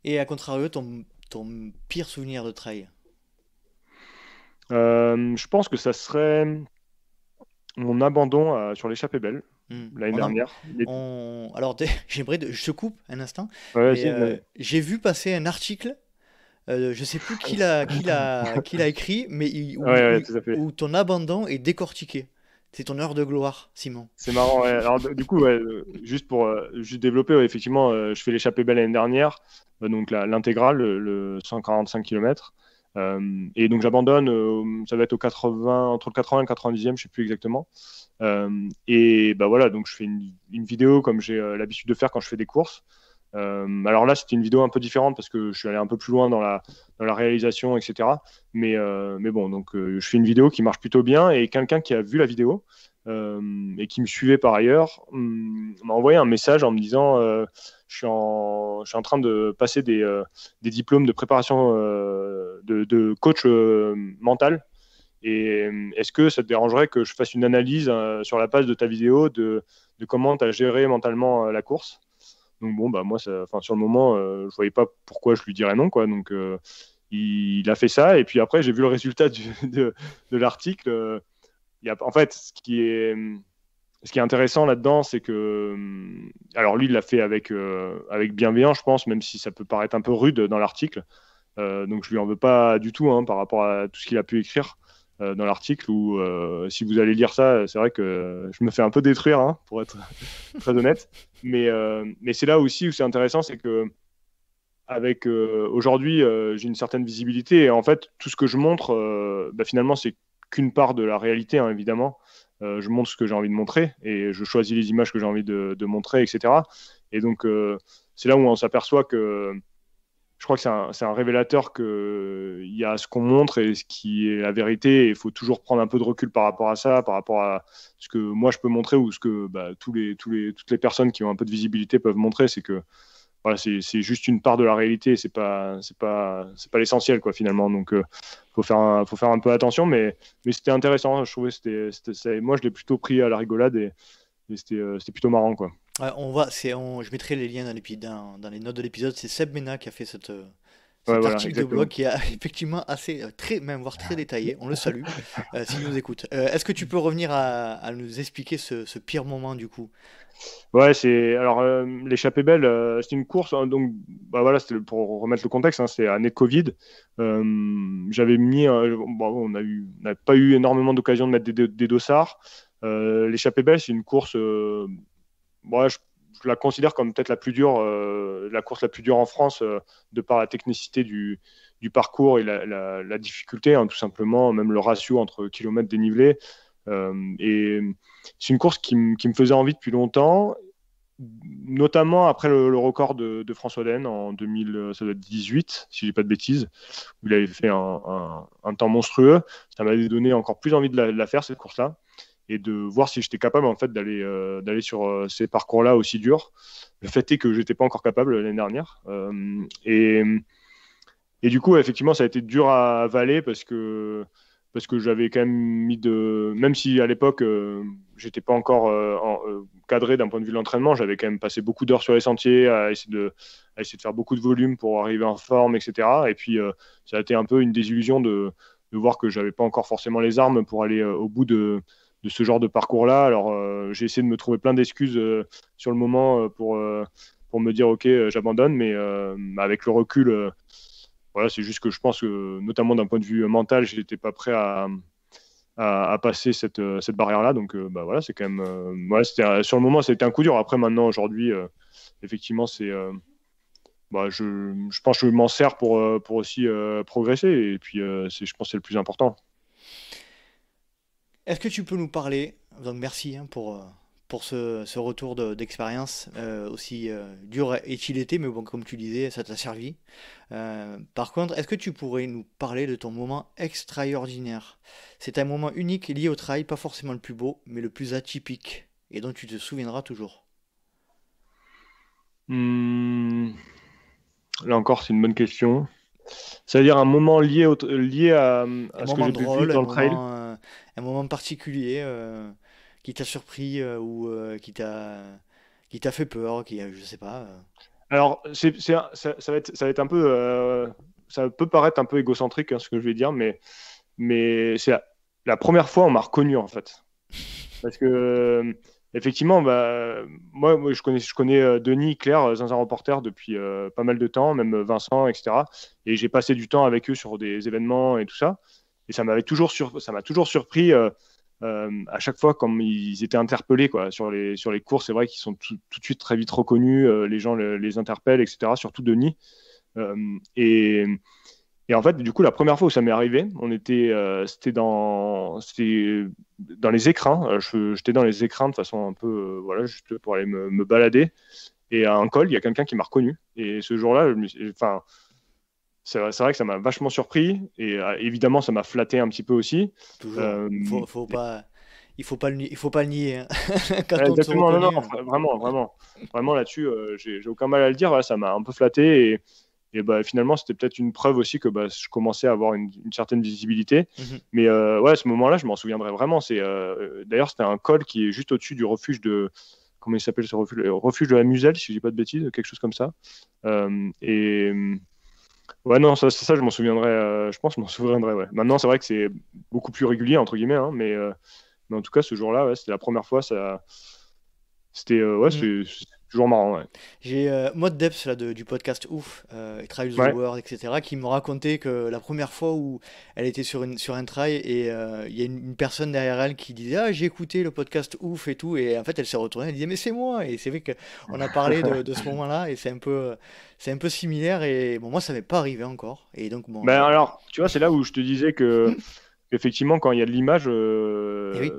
Et à contrario, ton, ton pire souvenir de trail euh, Je pense que ça serait mon abandon euh, sur l'échappée belle. Hmm. L'année oh dernière. Alors, j'aimerais. Je te coupe un instant. J'ai vu passer un article je je sais plus qui l'a écrit, mais où, ton abandon est décortiqué. C'est ton heure de gloire, Simon. C'est marrant. Ouais. Alors, du coup, euh, juste pour euh, développer, effectivement, euh, je fais l'échappée belle l'année dernière, donc l'intégrale, le, 145 km. et donc j'abandonne, ça va être au 80, entre le 80 et le 90e, je sais plus exactement. et bah voilà, donc je fais une vidéo comme j'ai l'habitude de faire quand je fais des courses. Euh, alors là, c'était une vidéo un peu différente parce que je suis allé un peu plus loin dans la, réalisation, etc. Euh, mais, bon, donc euh, je fais une vidéo qui marche plutôt bien et quelqu'un qui a vu la vidéo et qui me suivait par ailleurs mm, m'a envoyé un message en me disant je suis en, train de passer des, diplômes de préparation de, coach mental. Et est-ce que ça te dérangerait que je fasse une analyse sur la page de ta vidéo de, de comment tu as géré mentalement la course donc bon, bah moi, enfin sur le moment, euh, je voyais pas pourquoi je lui dirais non, quoi. Donc euh, il, a fait ça, et puis après j'ai vu le résultat de, l'article. Il y en fait, ce qui est ce qui est intéressant là-dedans, c'est que euh, alors lui, il l'a fait avec avec bienveillance, je pense, même si ça peut paraître un peu rude dans l'article. donc je lui en veux pas du tout hein, par rapport à tout ce qu'il a pu écrire. Euh, dans l'article où, euh, si vous allez lire ça, c'est vrai que je me fais un peu détruire, hein, pour être très honnête. Mais, euh, mais c'est là aussi où c'est intéressant, c'est que avec aujourd'hui, j'ai une certaine visibilité et en fait, tout ce que je montre, bah, finalement, c'est qu'une part de la réalité, hein, évidemment. je montre ce que j'ai envie de montrer et je choisis les images que j'ai envie de, de, montrer, etc. Et donc, c'est là où on s'aperçoit que je crois que c'est un, révélateur qu'il y a ce qu'on montre et ce qui est la vérité. Il faut toujours prendre un peu de recul par rapport à ça, par rapport à ce que moi je peux montrer ou ce que bah, tous les, tous les, toutes les personnes qui ont un peu de visibilité peuvent montrer. C'est que c'est juste une part de la réalité, c'est pas pas pas l'essentiel finalement. Donc euh, faut faire un, faut faire un peu attention, mais mais c'était intéressant. Je trouvais moi je l'ai plutôt pris à la rigolade et, euh, c'était plutôt marrant quoi on va, je mettrai les liens dans, les, dans, les notes de l'épisode. C'est Seb Mena qui a fait euh, cet article de blog qui est euh, effectivement assez, euh, très, même voire très détaillé. On le salue s'il nous écoute. est-ce que tu peux revenir à, nous expliquer ce, pire moment du coup Ouais, c'est alors l'échappée belle, c'est une course. Hein, donc bah, voilà, pour remettre le contexte. Hein, c'est année de Covid. j'avais mis, on n'a pas eu énormément d'occasion de mettre des, des dossards. l'échappée belle, c'est une course je, la considère comme peut-être la plus dure, euh, la course la plus dure en France, euh, de par la technicité du, parcours et la, difficulté, hein, tout simplement, même le ratio entre kilomètres dénivelés. Euh, c'est une course qui, me faisait envie depuis longtemps, notamment après le, record de, François Den en 2018, si je dis pas de bêtises, où il avait fait un, temps monstrueux. Ça m'avait donné encore plus envie de la faire, cette course-là et de voir si j'étais capable en fait d'aller euh, d'aller sur euh, ces parcours-là aussi durs. Le fait est que j'étais pas encore capable l'année dernière. Euh, et, et du coup, effectivement, ça a été dur à avaler parce que parce que j'avais quand même mis de même si à l'époque j'étais pas encore cadré d'un point de vue de l'entraînement, j'avais quand même passé beaucoup d'heures sur les sentiers à essayer de essayer de faire beaucoup de volume pour arriver en forme, etc. Et puis ça a été un peu une désillusion de de voir que j'avais pas encore forcément les armes pour aller au bout de de ce genre de parcours-là. Alors, euh, j'ai essayé de me trouver plein d'excuses euh, sur le moment euh, pour, pour me dire, OK, j'abandonne, mais avec le recul, voilà, c'est juste que je pense que, notamment d'un point de vue mental, je n'étais pas prêt à, passer cette, barrière-là. Donc, bah, voilà, c'est quand même. moi c'était, sur le moment, c'était un coup dur. Après, maintenant, aujourd'hui, effectivement, c'est. Bah, je, je, pense que je m'en sers pour, pour aussi progresser et puis c'est, je pense que c'est le plus important. Est-ce que tu peux nous parler, donc merci hein, pour, euh, pour ce, retour d'expérience euh, aussi euh, dur et il été, mais bon, comme tu disais, ça t'a servi. par contre, est-ce que tu pourrais nous parler de ton moment extraordinaire C'est un moment unique lié au travail, pas forcément le plus beau, mais le plus atypique, et dont tu te souviendras toujours. Hmm, là encore, c'est une bonne question. C'est-à-dire un moment lié, lié à, ce que j'ai pu dans le trail un moment particulier euh, qui t'a surpris euh, ou euh, qui t'a fait peur, qui je sais pas. Alors ça, va être ça va être un peu ça peut paraître un peu égocentrique hein, ce que je vais dire, mais mais c'est la, première fois on m'a reconnu en fait parce que effectivement bah moi, je connais je connais Denis, Claire, dans reporter depuis pas mal de temps, même Vincent etc. Et j'ai passé du temps avec eux sur des événements et tout ça. Et ça m'avait toujours sur... ça m'a toujours surpris euh, euh, à chaque fois comme ils étaient interpellés quoi sur les sur les cours. C'est vrai qu'ils sont tout, de suite très vite reconnus, euh, les gens les interpellent, etc. Surtout Denis. et et en fait, du coup, la première fois où ça m'est arrivé, on était, c'était dans, dans les écrins. J'étais dans les écrins de façon un peu, voilà, juste pour aller me, me, balader. Et à un col, il y a quelqu'un qui m'a reconnu. Et ce jour-là, enfin, c'est vrai, que ça m'a vachement surpris et euh, évidemment ça m'a flatté un petit peu aussi. Euh, faut, pas, il faut pas il faut pas le nier. vraiment, vraiment, vraiment là-dessus, euh, j'ai aucun mal à le dire. ça m'a un peu flatté et, et bah, finalement c'était peut-être une preuve aussi que bah, je commençais à avoir une, certaine visibilité. Mhm. Mais ouais, à ce moment-là, je m'en souviendrai vraiment. C'est d'ailleurs c'était un col qui est juste au-dessus du refuge de comment il s'appelle ce refuge, refuge de la Muselle, si je dis pas de bêtises, quelque chose comme ça. et Ouais, non, ça, ça je m'en souviendrai. Euh, je pense, je m'en souviendrai. Ouais. Maintenant, c'est vrai que c'est beaucoup plus régulier entre guillemets, hein, mais, euh, en tout cas, ce jour-là, c'était la première fois. Ça, c'était, euh, ouais, mm toujours marrant. Ouais. J'ai mode euh, Maud là, du podcast Ouf, euh, et Trials the etc., qui me racontait que la première fois où elle était sur, une, sur un trail et euh, il y a une, personne derrière elle qui disait Ah, j'ai écouté le podcast Ouf et tout, et en fait elle s'est retournée, elle disait Mais c'est moi Et c'est vrai qu'on a parlé de, ce moment-là, et c'est un peu. C'est un peu similaire et bon moi ça m'est pas arrivé encore et donc bon, ben alors tu vois c'est là où je te disais que effectivement quand il y a de l'image eh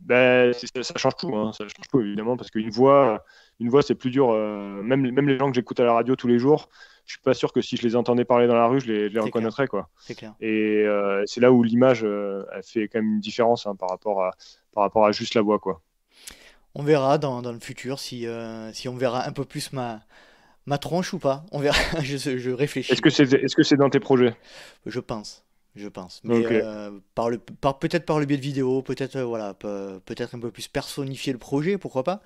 ben, ça, change tout hein, ça change tout évidemment parce qu'une voix une voix, c'est plus dur. Euh, même, même les gens que j'écoute à la radio tous les jours, je suis pas sûr que si je les entendais parler dans la rue, je les, reconnaîtrais. Quoi. Et euh, c'est là où l'image euh, fait quand même une différence hein, par, rapport à, par rapport à juste la voix. Quoi. On verra dans, le futur si, si on verra un peu plus ma, ma tronche ou pas. On verra. je, réfléchis. Est-ce que c'est dans tes projets Je pense je pense. Mais euh, par le, par, peut-être par le biais de vidéos, peut-être euh, voilà, peut-être un peu plus personnifier le projet, pourquoi pas.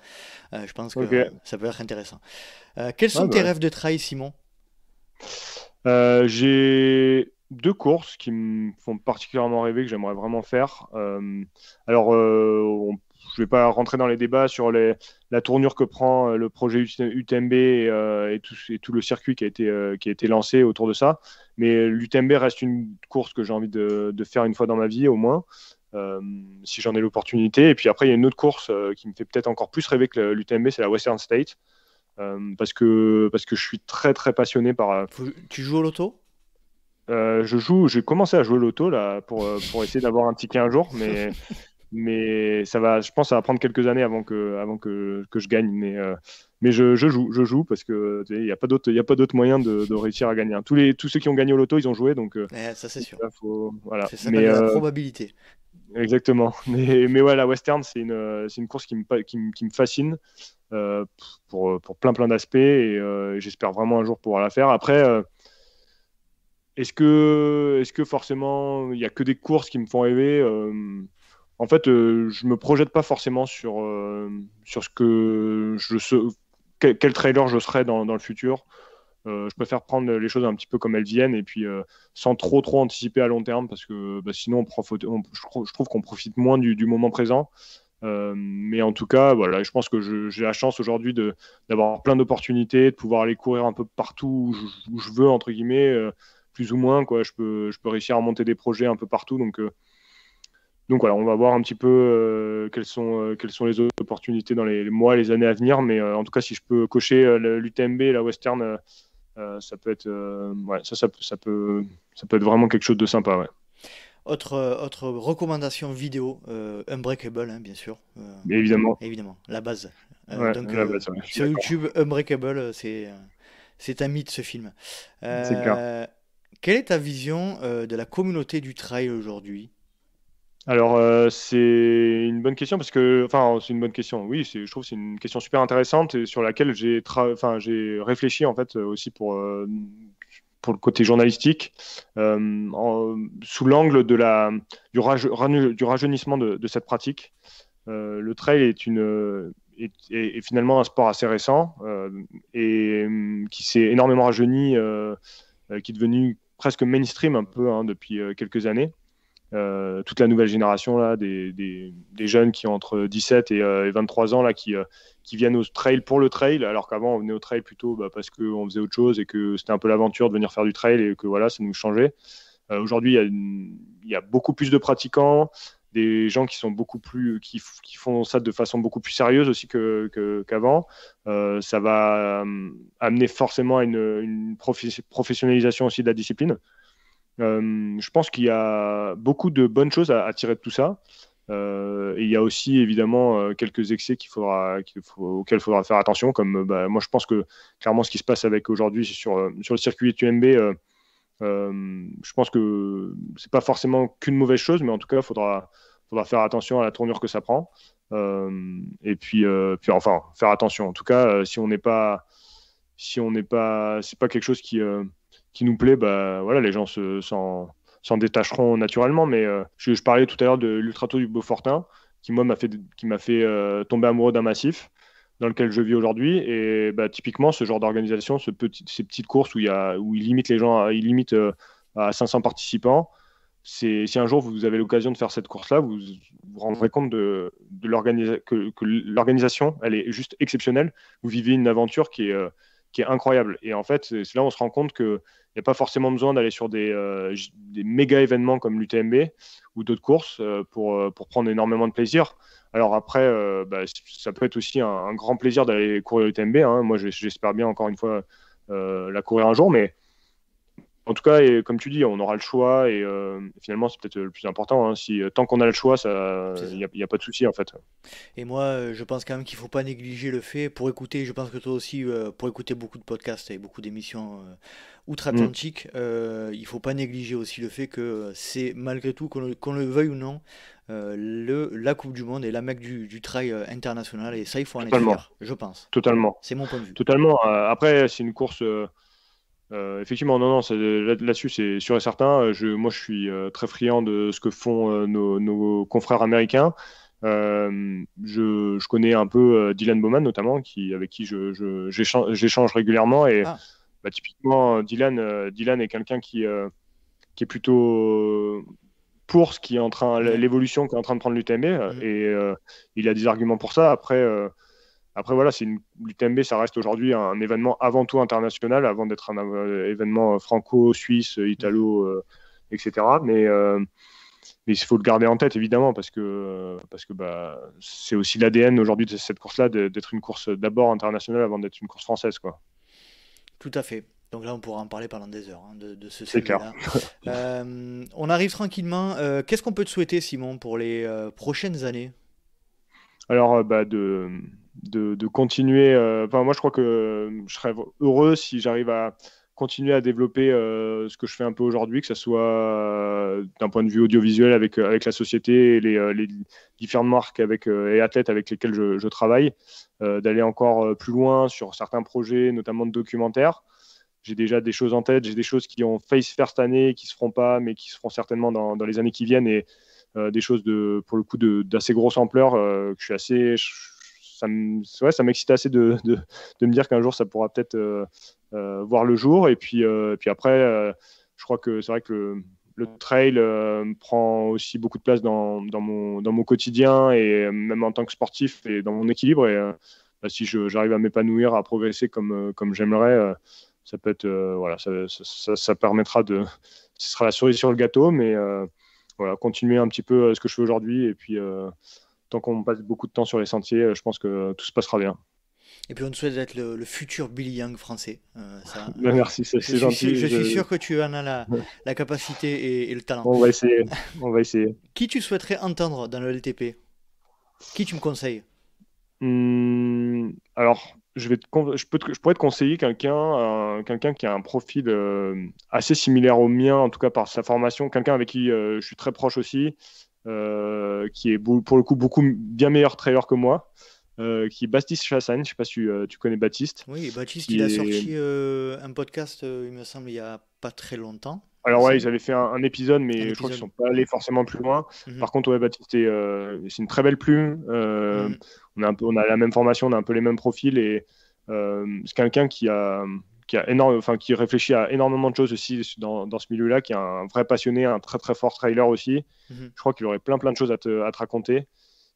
Euh, je pense que ça peut être intéressant. quels ah sont tes bah rêves de trail, Simon J'ai deux courses qui me font particulièrement rêver, que j'aimerais vraiment faire. alors, on je ne vais pas rentrer dans les débats sur la tournure que prend euh, le projet euh, UTMB et, tout, le circuit euh, qui a, été, lancé autour de ça. Mais l'UTMB reste une course que j'ai envie de, faire une fois dans ma vie, au moins, si j'en ai l'opportunité. Et puis après, il y a une autre course qui me fait peut-être encore plus rêver que l'UTMB, c'est la Western State. parce, que, je suis très très passionné par. Tu joues au loto je joue, j'ai commencé à jouer au loto pour, essayer d'avoir un ticket un jour, mais mais ça va, je pense, que ça va prendre quelques années avant que, avant que, que je gagne. Mais, euh, mais je, je, joue, je joue parce que il n'y a pas d'autre, il a pas d'autre moyen de, réussir à gagner. Hein. Tous les, tous ceux qui ont gagné au loto, ils ont joué, donc. Euh, ça c'est sûr. voilà. C'est ça mais, la euh, probabilité. Exactement. Mais, mais ouais, la Western, c'est une, c'est une course qui me, qui, me, qui me fascine pour, pour plein plein d'aspects et j'espère vraiment un jour pouvoir la faire. Après. est-ce que, est-ce que forcément il n'y a que des courses qui me font rêver en fait, je euh, je me projette pas forcément sur, euh, sur ce que je quel, trailer je serai dans, dans le futur. Euh, je préfère prendre les choses un petit peu comme elles viennent et puis sans trop trop anticiper à long terme parce que bah, sinon on je, trouve qu'on profite moins du, du moment présent. mais en tout cas, voilà, je pense que j'ai la chance aujourd'hui d'avoir plein d'opportunités, de pouvoir aller courir un peu partout où je, où je veux entre guillemets, plus ou moins quoi. Je peux, je peux réussir à monter des projets un peu partout donc donc voilà, on va voir un petit peu euh, quelles, sont, euh, quelles sont les opportunités dans les, mois, les années à venir. Mais euh, en tout cas, si je peux cocher l'UTMB la Western, ça peut être ça, ça, peut, ça peut être vraiment quelque chose de sympa. Autre, autre recommandation vidéo, Unbreakable, hein, bien sûr. évidemment. Évidemment, la base. donc, la base sur YouTube, Unbreakable, c'est un mythe ce film. c'est clair. Quelle est ta vision de la communauté du trail aujourd'hui alors, euh, c'est une bonne question parce que, enfin, c'est une bonne question. Oui, je trouve que c'est une question super intéressante et sur laquelle j'ai enfin, réfléchi en fait euh, aussi euh, pour, le côté journalistique, sous l'angle de la, du, rajeunissement de, cette pratique. le trail est, une, est, finalement un sport assez récent et mm, qui s'est énormément rajeuni, qui est devenu presque mainstream un peu hein, depuis quelques années. Euh, toute la nouvelle génération là, des, jeunes qui ont entre 17 et, 23 euh, ans là, euh, qui, viennent au trail pour le trail, alors qu'avant on venait au trail plutôt bah, parce qu'on faisait autre chose et que c'était un peu l'aventure de venir faire du trail et que voilà, ça nous changeait. Aujourd'hui, il y, a beaucoup plus de pratiquants, des gens qui sont beaucoup plus, qui, font ça de façon beaucoup plus sérieuse aussi qu'avant. Que, qu'avant ça va hum, amener forcément à une professionnalisation aussi de la discipline. Euh, je pense qu'il y a beaucoup de bonnes choses à, tirer de tout ça. Euh, et il y a aussi évidemment euh, quelques excès qu'il faudra, qu'il faut, auxquels il faudra faire attention. Comme bah, moi, je pense que clairement ce qui se passe avec aujourd'hui sur, sur le circuit UMB, je pense que c'est pas forcément qu'une mauvaise chose, mais en tout cas, il faudra, faudra faire attention à la tournure que ça prend. et puis, puis enfin, faire attention. En tout cas, si on n'est pas, si on n'est pas, c'est pas quelque chose qui qui nous plaît, bah, voilà, les gens s'en détacheront naturellement. Mais euh, je, parlais tout à l'heure de l'Ultrato du Beaufortin, qui moi m'a fait, qui m'a fait euh, tomber amoureux d'un massif dans lequel je vis aujourd'hui. Et bah, typiquement, ce genre d'organisation, ces petites courses où, il y où ils limitent les gens, à, ils euh, à 500 participants. Si un jour vous avez l'occasion de faire cette course-là, vous vous rendrez compte de, que, que l'organisation, elle est juste exceptionnelle. Vous vivez une aventure qui est qui est incroyable. Et en fait, c'est là on se rend compte qu'il n'y a pas forcément besoin d'aller sur des, euh, méga événements comme l'UTMB ou d'autres courses euh, pour, euh, pour, prendre énormément de plaisir. Alors après, bah, ça peut être aussi un, grand plaisir d'aller courir l'UTMB. Hein. Moi, j'espère bien, encore une fois, la courir un jour, mais en tout cas, et comme tu dis, on aura le choix et euh, finalement, c'est peut-être le plus important. Hein. Si, euh, tant qu'on a le choix, il n'y a, pas de souci en fait. Et moi, euh, je pense quand même qu'il ne faut pas négliger le fait pour écouter, je pense que toi aussi, pour écouter beaucoup de podcasts et beaucoup d'émissions outre-Atlantique, mm. il ne faut pas négliger aussi le fait que c'est malgré tout, qu'on le, veuille ou non, le, la Coupe du Monde et la mec du, du trail international. Et ça, il faut en être je pense. Totalement. C'est mon point de vue. Totalement. après, c'est une course. Euh, effectivement, non, non, là-dessus, c'est sûr et certain. Euh, je, moi, je suis euh, très friand de ce que font nos, confrères américains. Je, connais un peu Dylan Bowman, notamment, qui, avec qui j'échange régulièrement. Et ah. bah, typiquement, Dylan, Dylan est quelqu'un qui, est plutôt pour ce qui est en train, l'évolution qui est en train de prendre l'UTMB. Mm. Et il a des arguments pour ça. Après après, voilà, l'UTMB, ça reste aujourd'hui un événement avant tout international, avant d'être un euh, événement euh, franco-suisse, euh, italo, etc. Mais, mais, il faut le garder en tête, évidemment, parce que parce que bah, c'est aussi l'ADN aujourd'hui de cette course-là, d'être une course d'abord internationale avant d'être une course française. quoi. Tout à fait. Donc là, on pourra en parler pendant des heures hein, de, ce sujet on arrive tranquillement. Qu'est-ce qu'on peut te souhaiter, Simon, pour les prochaines années alors, euh, bah, de, de, continuer. Euh, enfin, moi, je crois que je serais heureux si j'arrive à continuer à développer euh, ce que je fais un peu aujourd'hui, que ce soit d'un point de vue audiovisuel avec, avec la société et les, différentes marques avec, et athlètes avec lesquels je, travaille, d'aller encore plus loin sur certains projets, notamment de documentaires. J'ai déjà des choses en tête, j'ai des choses qui ont failli se faire cette année, qui ne se feront pas, mais qui se feront certainement dans, dans les années qui viennent. Et euh, des choses de, pour le coup d'assez grosse ampleur euh, que je suis assez. ça m'excite assez de, me dire qu'un jour ça pourra peut-être euh, voir le jour. Et puis, puis après, je crois que c'est vrai que le, trail prend aussi beaucoup de place dans, mon, dans, mon, quotidien et même en tant que sportif et dans mon équilibre. Et bah, si j'arrive à m'épanouir, à progresser comme, comme j'aimerais, ça peut être voilà, ça, permettra de, ce sera la cerise sur le gâteau, mais voilà, continuer un petit peu euh, ce que je fais aujourd'hui. Et puis, euh, tant qu'on passe beaucoup de temps sur les sentiers, euh, je pense que tout se passera bien. Et puis on te souhaite d'être le, futur Billy Young français. Ben, merci, c'est gentil. Je, suis sûr que tu en as la, la capacité et, le talent. On va essayer. On va essayer. Qui tu souhaiterais entendre dans le LTP Qui tu me conseilles hmm, Alors, je, peux pourrais te conseiller quelqu'un quelqu'un qui a un profil euh, assez similaire au mien, en tout cas par sa formation, quelqu'un avec qui euh, je suis très proche aussi, euh, qui est pour le coup beaucoup bien meilleur trailer que moi. qui est Baptiste Chassagne, je ne sais pas si tu connais Baptiste. Oui, Baptiste, il a sorti un podcast, il me semble, il n'y a pas très longtemps. Alors ouais, ils avaient fait un, épisode, mais je crois qu'ils sont pas allés forcément plus loin. Mhm. Par contre, ouais, Baptiste, euh, c'est une très belle plume. Euh, mhm. on, a la même formation, on a un peu les mêmes profils et euh, c'est quelqu'un qui a qui a énorme, qui réfléchit à énormément de choses aussi dans, ce milieu-là, qui est un vrai passionné, un très très fort trailer aussi. Mhm. Je crois qu'il aurait plein plein de choses à te, raconter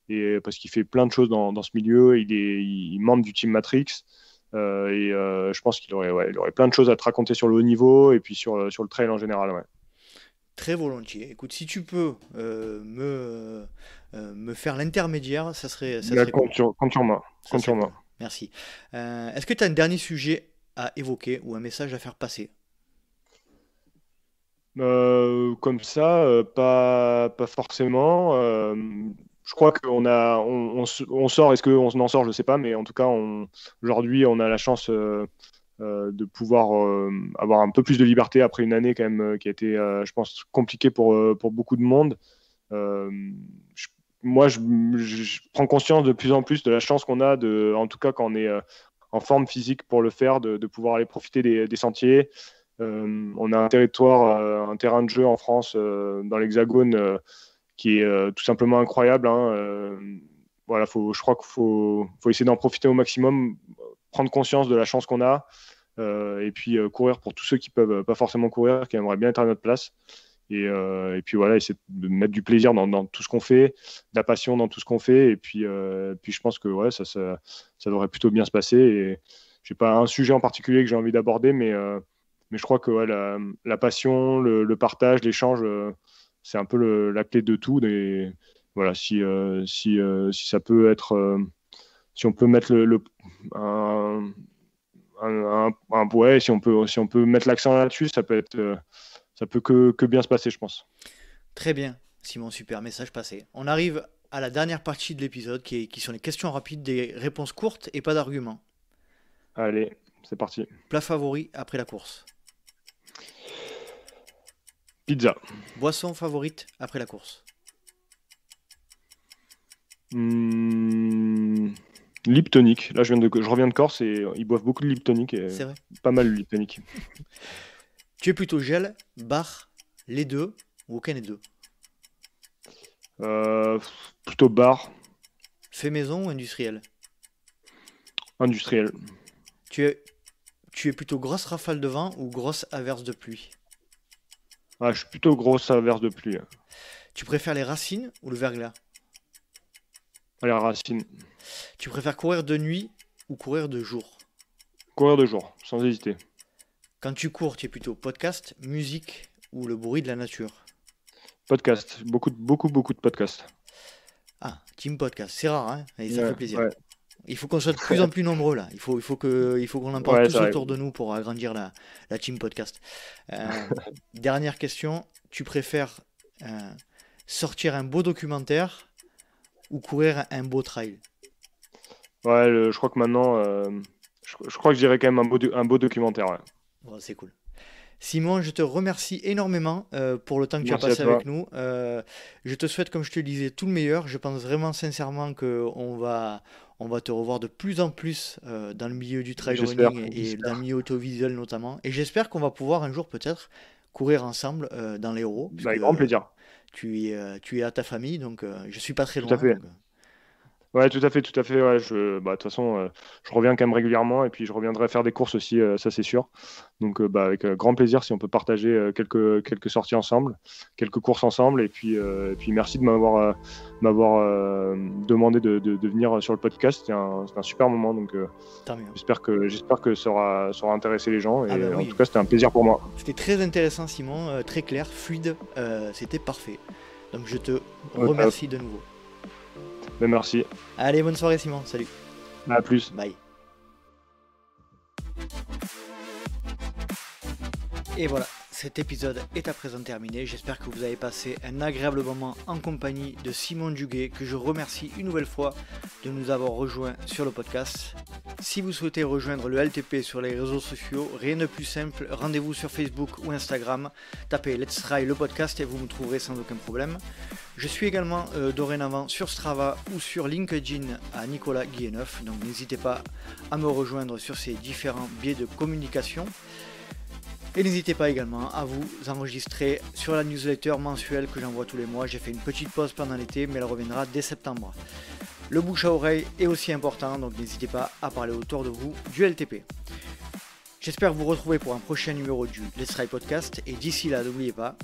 et parce qu'il fait plein de choses dans, ce milieu. Il est membre du team Matrix. Euh, et euh, je pense qu'il aurait, ouais, il aurait plein de choses à te raconter sur le haut niveau et puis sur, euh, sur le trail en général. Ouais. Très volontiers. Écoute, si tu peux me, me faire l'intermédiaire, ça serait. Ça compte, sur, moi. Merci. Est-ce que tu as un dernier sujet à évoquer ou un message à faire passer Comme ça, pas, pas forcément je crois qu'on a, on, sort, est-ce qu'on en sort, je ne sais pas, mais en tout cas, aujourd'hui, on a la chance euh, euh, de pouvoir euh, avoir un peu plus de liberté après une année quand même qui a été, je pense, compliquée pour, pour beaucoup de monde. moi, je, prends conscience de plus en plus de la chance qu'on a, de, en tout cas quand on est en forme physique pour le faire, de, pouvoir aller profiter des, des sentiers. on a un territoire, un terrain de jeu en France, dans l'Hexagone qui est euh, tout simplement incroyable. Hein, euh, voilà, faut, je crois qu'il faut, essayer d'en profiter au maximum, prendre conscience de la chance qu'on a, euh, et puis courir pour tous ceux qui peuvent pas forcément courir, qui aimeraient bien être à notre place. Et, puis voilà, essayer de mettre du plaisir dans, tout ce qu'on fait, de la passion dans tout ce qu'on fait. Et puis, je pense que ça, devrait plutôt bien se passer. Et n'ai pas un sujet en particulier que j'ai envie d'aborder, mais, je crois que la, passion, le partage, l'échange c'est un peu la clé de tout. Des, voilà, si, euh, si, euh, si, ça peut être, euh, si on peut mettre le, un, un, un, si on peut, si on peut mettre l'accent là-dessus, ça peut être, ça peut que, que, bien se passer, je pense. Très bien, Simon, super message passé. On arrive à la dernière partie de l'épisode qui, qui sont les questions rapides, des réponses courtes et pas d'arguments. Allez, c'est parti. Plat favori après la course. Boisson favorite après la course hmm, Liptonique. Là, je, viens de... je reviens de Corse et euh, ils boivent beaucoup de liptonique. Et... C'est vrai. Pas mal de liptonique. tu es plutôt gel, bar, les deux ou aucun des deux euh, Plutôt bar. Fait maison ou industriel Industriel. Tu es... tu es plutôt grosse rafale de vent ou grosse averse de pluie je suis plutôt grosse verse de pluie. Hein. Tu préfères les racines ou le verglas Les racines. Tu préfères courir de nuit ou courir de jour Courir de jour, sans hésiter. Quand tu cours, tu es plutôt podcast, musique ou le bruit de la nature Podcast, beaucoup, beaucoup, beaucoup de podcasts. Ah, team podcast, c'est rare, hein ça fait plaisir. Il faut qu'on soit de plus en plus nombreux là. Il faut, il faut que, il faut qu'on en parle tous autour de nous pour agrandir la, la team podcast. Euh, dernière question. Tu préfères euh, sortir un beau documentaire ou courir un beau trail Ouais, je crois que maintenant, euh, je, crois que je dirais quand même un beau, un beau documentaire. Ouais. c'est cool. Simon, je te remercie énormément pour le temps que tu as passé avec nous. je te souhaite, comme je te le disais, tout le meilleur. Je pense vraiment sincèrement qu'on va, on va te revoir de plus en plus euh, dans le milieu du trail running et, dans le milieu autovisuel notamment. Et j'espère qu'on va pouvoir un jour peut-être courir ensemble euh, dans les héros. Bah, avec grand plaisir. Tu es, euh, tu es à ta famille, donc je suis pas très loin. Tout à Ouais, tout à fait, tout à fait. Ouais, je, bah, de toute façon, euh, je reviens quand même régulièrement et puis je reviendrai faire des courses aussi, euh, ça c'est sûr. Donc, euh, bah, avec grand plaisir si on peut partager quelques, quelques sorties ensemble, quelques courses ensemble. Et puis, puis merci de m'avoir m'avoir demandé de, de, venir sur le podcast. C'était un, super moment. Donc, j'espère que j'espère que ça aura, ça aura, intéressé les gens. Ah et bah en tout cas, c'était un plaisir pour moi. C'était très intéressant, Simon, très clair, fluide. c'était parfait. Donc, je te remercie de nouveau merci. Allez, bonne soirée Simon, salut. A plus. Bye. Et voilà, cet épisode est à présent terminé. J'espère que vous avez passé un agréable moment en compagnie de Simon Duguet, que je remercie une nouvelle fois de nous avoir rejoints sur le podcast. Si vous souhaitez rejoindre le LTP sur les réseaux sociaux, rien de plus simple, rendez-vous sur Facebook ou Instagram, tapez Let's Try le podcast et vous me trouverez sans aucun problème. Je suis également euh, dorénavant sur Strava ou sur LinkedIn à Nicolas Guilleneuf, donc n'hésitez pas à me rejoindre sur ces différents biais de communication. Et n'hésitez pas également à vous enregistrer sur la newsletter mensuelle que j'envoie tous les mois. J'ai fait une petite pause pendant l'été, mais elle reviendra dès septembre. Le bouche à oreille est aussi important, donc n'hésitez pas à parler autour de vous du LTP. J'espère vous retrouver pour un prochain numéro du Let's Try Podcast. Et d'ici là, n'oubliez pas,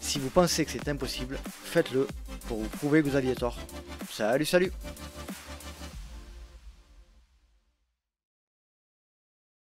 si vous pensez que c'est impossible, faites-le pour vous prouver que vous aviez tort. Salut, salut